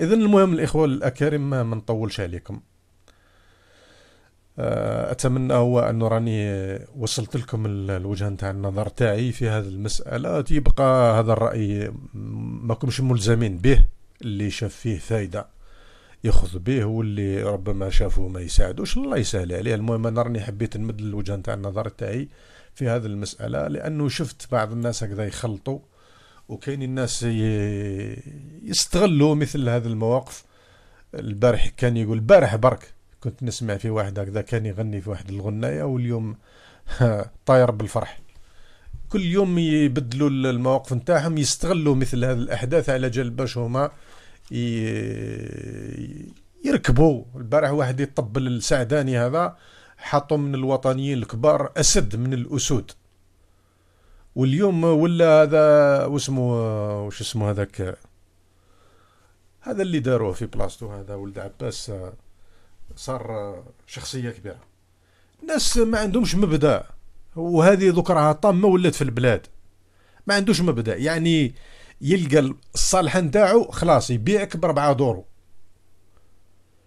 اذا المهم الاخوه الاكارم ما نطولش عليكم آه، اتمنى هو انه راني وصلت لكم الوجهه نتاع النظر تاعي في هذه المساله تيبقى هذا الراي ماكمش ملزمين به اللي شاف فيه فايده ياخذ به واللي ربما شافه ما يساعدوش الله يسهل عليه المهم انا راني حبيت نمد الوجهه نتاع النظر تاعي في هذه المساله لانه شفت بعض الناس هكذا يخلطوا وكاين الناس يستغلوا مثل هذه المواقف البارح كان يقول البارح برك كنت نسمع في واحد هكذا كان يغني في واحد الغنايه واليوم طاير بالفرح كل يوم يبدلوا المواقف نتاعهم يستغلوا مثل هذه الاحداث على جال باش هما يركبوا البارح واحد يطبل السعداني هذا حطوا من الوطنيين الكبار اسد من الاسود واليوم ولا هذا واسمه وش اسمه هذاك هذا اللي داروه في بلاصتو هذا ولد عباس صار شخصيه كبيره الناس ما عندهمش مبدا وهذه دوك راها طامه ولات في البلاد ما عندوش مبدا يعني يلقى الصالحه نتاعو خلاص يبيعك بربعة دورو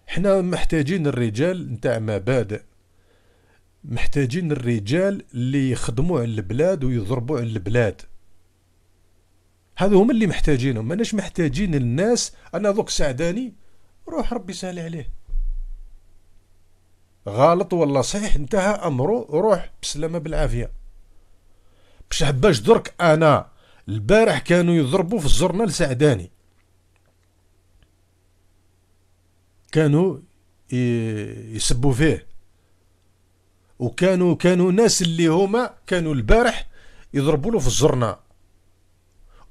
حنا محتاجين الرجال نتاع مبادئ محتاجين الرجال اللي يخدموا على البلاد ويضربوا على البلاد هذو هما اللي محتاجينهم ماناش محتاجين الناس انا ذوك سعداني روح ربي سهل عليه غلط ولا صحيح انتهى امره روح بسلامه بالعافيه باش حباش درك انا البارح كانوا يضربوا في الزرنه لسعداني كانوا يسبوا فيه وكانوا كانوا ناس اللي هما كانوا البارح يضربوا له في الزرنه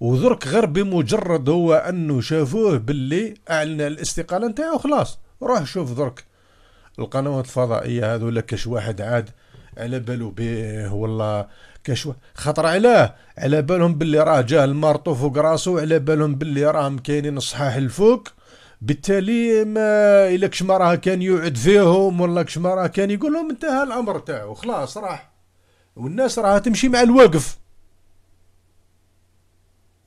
ودرك غير بمجرد هو انه شافوه باللي اعلن الاستقاله نتاعو خلاص روح شوف درك القنوات الفضائيه هذولا كاش واحد عاد على بالو به ولا كاش خطر علاه على بالهم باللي راه جاه المارطو فوق راسو على بالهم باللي راهم كاينين الصحاح الفوق بالتالي ما الا كش ما راه كان يوعد فيهم ولا كش ما راه كان يقول لهم انتهى الامر تاعو خلاص راح والناس راها تمشي مع الواقف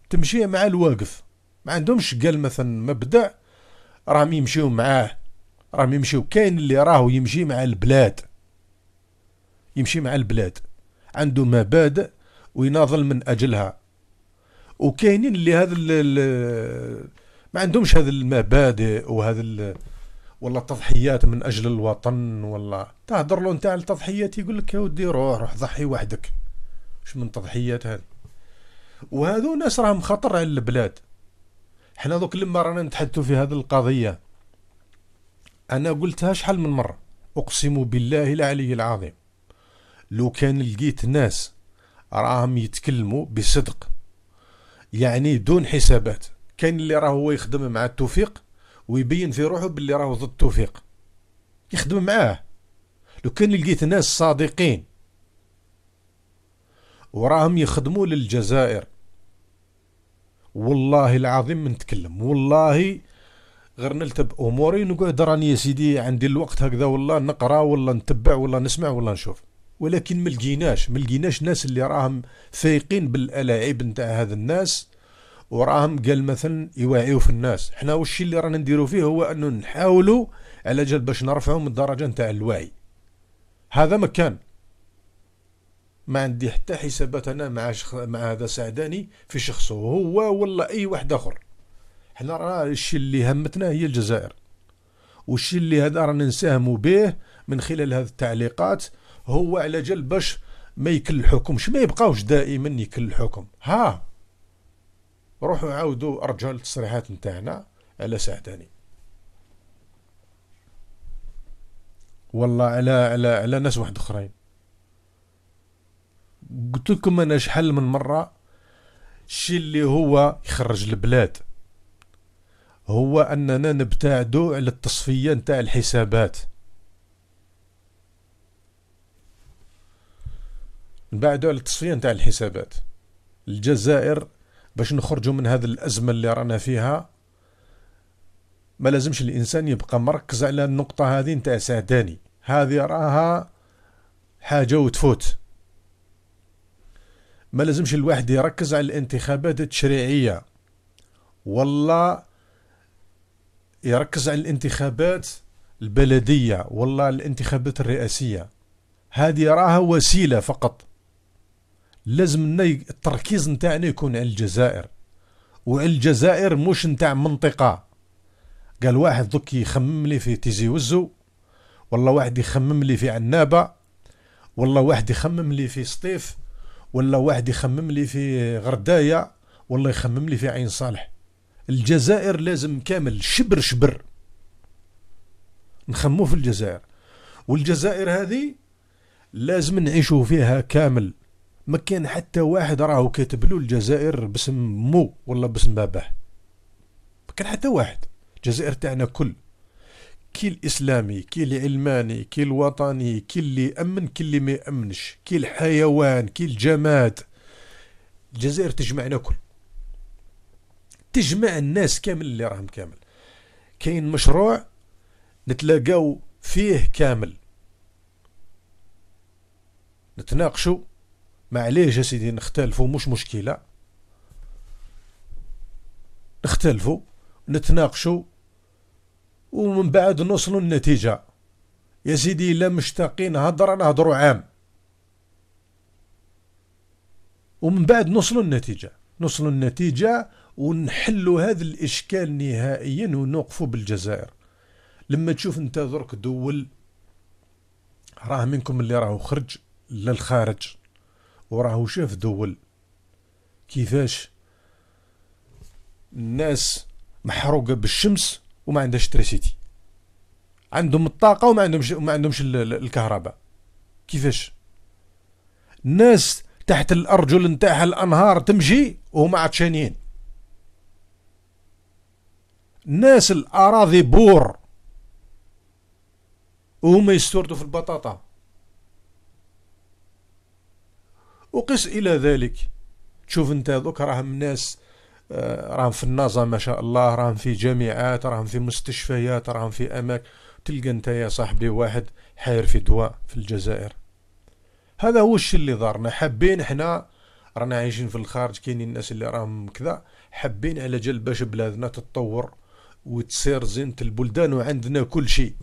تمشي مع الواقف ما عندهمش قال مثلا مبدع راهم يمشيو معاه راهم يمشيو كاين اللي راهو يمشي مع البلاد يمشي مع البلاد عنده مبادئ ويناضل من اجلها وكاينين اللي هذا ما عندهمش هذه المبادئ وهذا ولا التضحيات من اجل الوطن ولا تهضر له نتاع التضحيات يقول لك يا ودي روح روح ضحي وحدك واش من تضحيات هذه وهذو ناس راهم خطر على البلاد حنا دوك لما رانا نتحدثوا في هذه القضيه أنا قلتها شحال من مرة أقسم بالله العلي العظيم لو كان لقيت ناس راهم يتكلموا بصدق يعني دون حسابات كاين اللي راه هو يخدم مع التوفيق ويبين في روحه باللي راهو ضد التوفيق يخدم معاه لو كان لقيت ناس صادقين وراهم يخدموا للجزائر والله العظيم نتكلم والله غير نلتب اموري نقعد راني يا سيدي عندي الوقت هكذا والله نقرا ولا نتبع ولا نسمع ولا نشوف ولكن ما لقيناش ما لقيناش ناس اللي راهم فايقين بالالاعيب نتاع هذا الناس وراهم قال مثلا يواعيو في الناس حنا واش اللي رانا نديرو فيه هو انه نحاولوا على جال باش نرفعوا من الدرجه نتاع الوعي هذا مكان ما عندي حتى حسابات انا مع شخ... مع هذا سعداني في شخصه هو ولا اي واحد اخر حنا راه الشيء اللي همتنا هي الجزائر والشيء اللي هذا رانا نساهموا به من خلال هذه التعليقات هو على جال باش ما يكلحوكمش ما يبقاوش دائما يكلحوكم ها روحوا عاودوا ارجعوا للتصريحات نتاعنا على سعداني والله على على على ناس واحد اخرين قلت لكم انا شحال من مره الشيء اللي هو يخرج البلاد هو أننا نبتعدوا على التصفية نتاع الحسابات نبعدوا على التصفية نتاع الحسابات الجزائر باش نخرجوا من هذه الأزمة اللي رانا فيها ما لازمش الإنسان يبقى مركز على النقطة هذه نتاع سعداني هذه راها حاجة وتفوت ما لازمش الواحد يركز على الانتخابات التشريعية والله يركز على الانتخابات البلدية والله الانتخابات الرئاسية هذه راها وسيلة فقط لازم التركيز نتاعنا يكون على الجزائر وعلى الجزائر مش نتاع منطقة قال واحد دوك يخمم لي في تيزي وزو والله واحد يخمم لي في عنابة والله واحد يخمم لي في سطيف ولا واحد يخمم لي في غردايه والله يخمم لي في عين صالح الجزائر لازم كامل شبر شبر نخمو في الجزائر والجزائر هذه لازم نعيشوا فيها كامل ما كان حتى واحد راهو كاتب له الجزائر باسم مو ولا باسم باباه ما كان حتى واحد الجزائر تاعنا كل كي الاسلامي كي العلماني كي الوطني كي اللي امن كي اللي ما يامنش كي الحيوان كي الجماد الجزائر تجمعنا كل تجمع الناس كامل اللي راهم كامل كاين مشروع نتلاقاو فيه كامل نتناقشوا معليش يا سيدي نختلفوا مش مشكلة نختلفوا نتناقشوا ومن بعد نوصلوا النتيجة يا سيدي لا مشتاقين هضرة نهضروا عام ومن بعد نوصلوا النتيجة نوصلوا النتيجة ونحلوا هذا الإشكال نهائيا ونوقفوا بالجزائر لما تشوف انت درك دول راه منكم اللي راهو خرج للخارج وراهو شاف دول كيفاش الناس محروقة بالشمس وما عندهاش تريسيتي عندهم الطاقة وما عندهمش وما عندهمش الكهرباء كيفاش الناس تحت الأرجل نتاعها الأنهار تمشي وهما عطشانين ناس الأراضي بور وهما يستوردوا في البطاطا وقس إلى ذلك تشوف أنت دوك راهم ناس آه، راهم في النازا ما شاء الله راهم في جامعات راهم في مستشفيات راهم في أماكن تلقى أنت يا صاحبي واحد حاير في دواء في الجزائر هذا هو الشيء اللي دارنا حابين احنا رانا عايشين في الخارج كاينين الناس اللي راهم كذا حابين على جال باش بلادنا تتطور وتصير زينة البلدان وعندنا كل شيء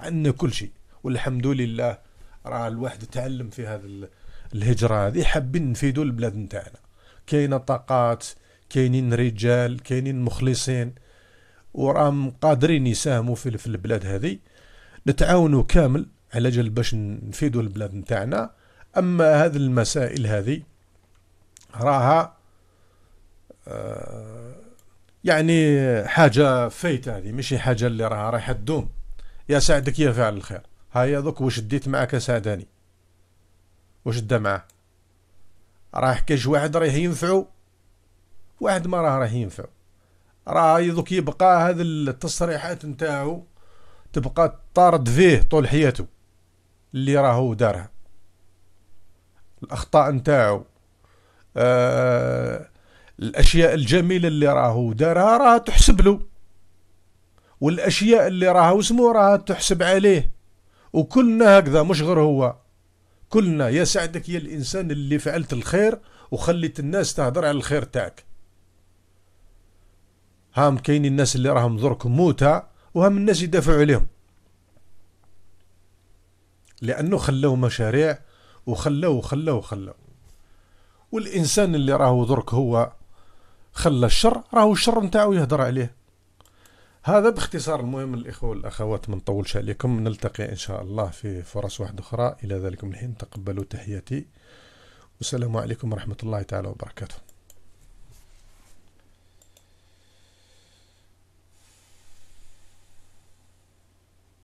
عندنا كل شيء والحمد لله راه الواحد تعلم في هذا الهجرة هذه حابين نفيدوا البلاد نتاعنا كاينة طاقات كاينين رجال كاينين مخلصين ورام قادرين يساهموا في, البلاد هذه نتعاونوا كامل على جل باش نفيدوا البلاد نتاعنا اما هذه المسائل هذه راها آه يعني حاجه فايته هذه ماشي حاجه اللي راها رايحه تدوم يا سعدك يا فعل الخير هيا دوك واش ديت معاك سعداني واش دا معاه راه كاش واحد راه ينفعو واحد ما راه راه ينفعو راه دوك يبقى هذا التصريحات نتاعو تبقى طارد فيه طول حياته اللي راهو دارها الاخطاء نتاعو آه الاشياء الجميله اللي راهو دارها راها تحسب له والاشياء اللي راها اسمه راها تحسب عليه وكلنا هكذا مش غير هو كلنا يا سعدك يا الانسان اللي فعلت الخير وخليت الناس تهدر على الخير تاعك هام كاين الناس اللي راهم ضرك موتا وهم الناس يدافعوا عليهم لانه خلاو مشاريع وخلاو وخلاو وخلاو والانسان اللي راهو درك هو خلى الشر راهو الشر نتاعو يهدر عليه هذا باختصار المهم الإخوة والأخوات ما نطولش عليكم نلتقي إن شاء الله في فرص واحدة أخرى إلى ذلك الحين تقبلوا تحياتي والسلام عليكم ورحمة الله تعالى وبركاته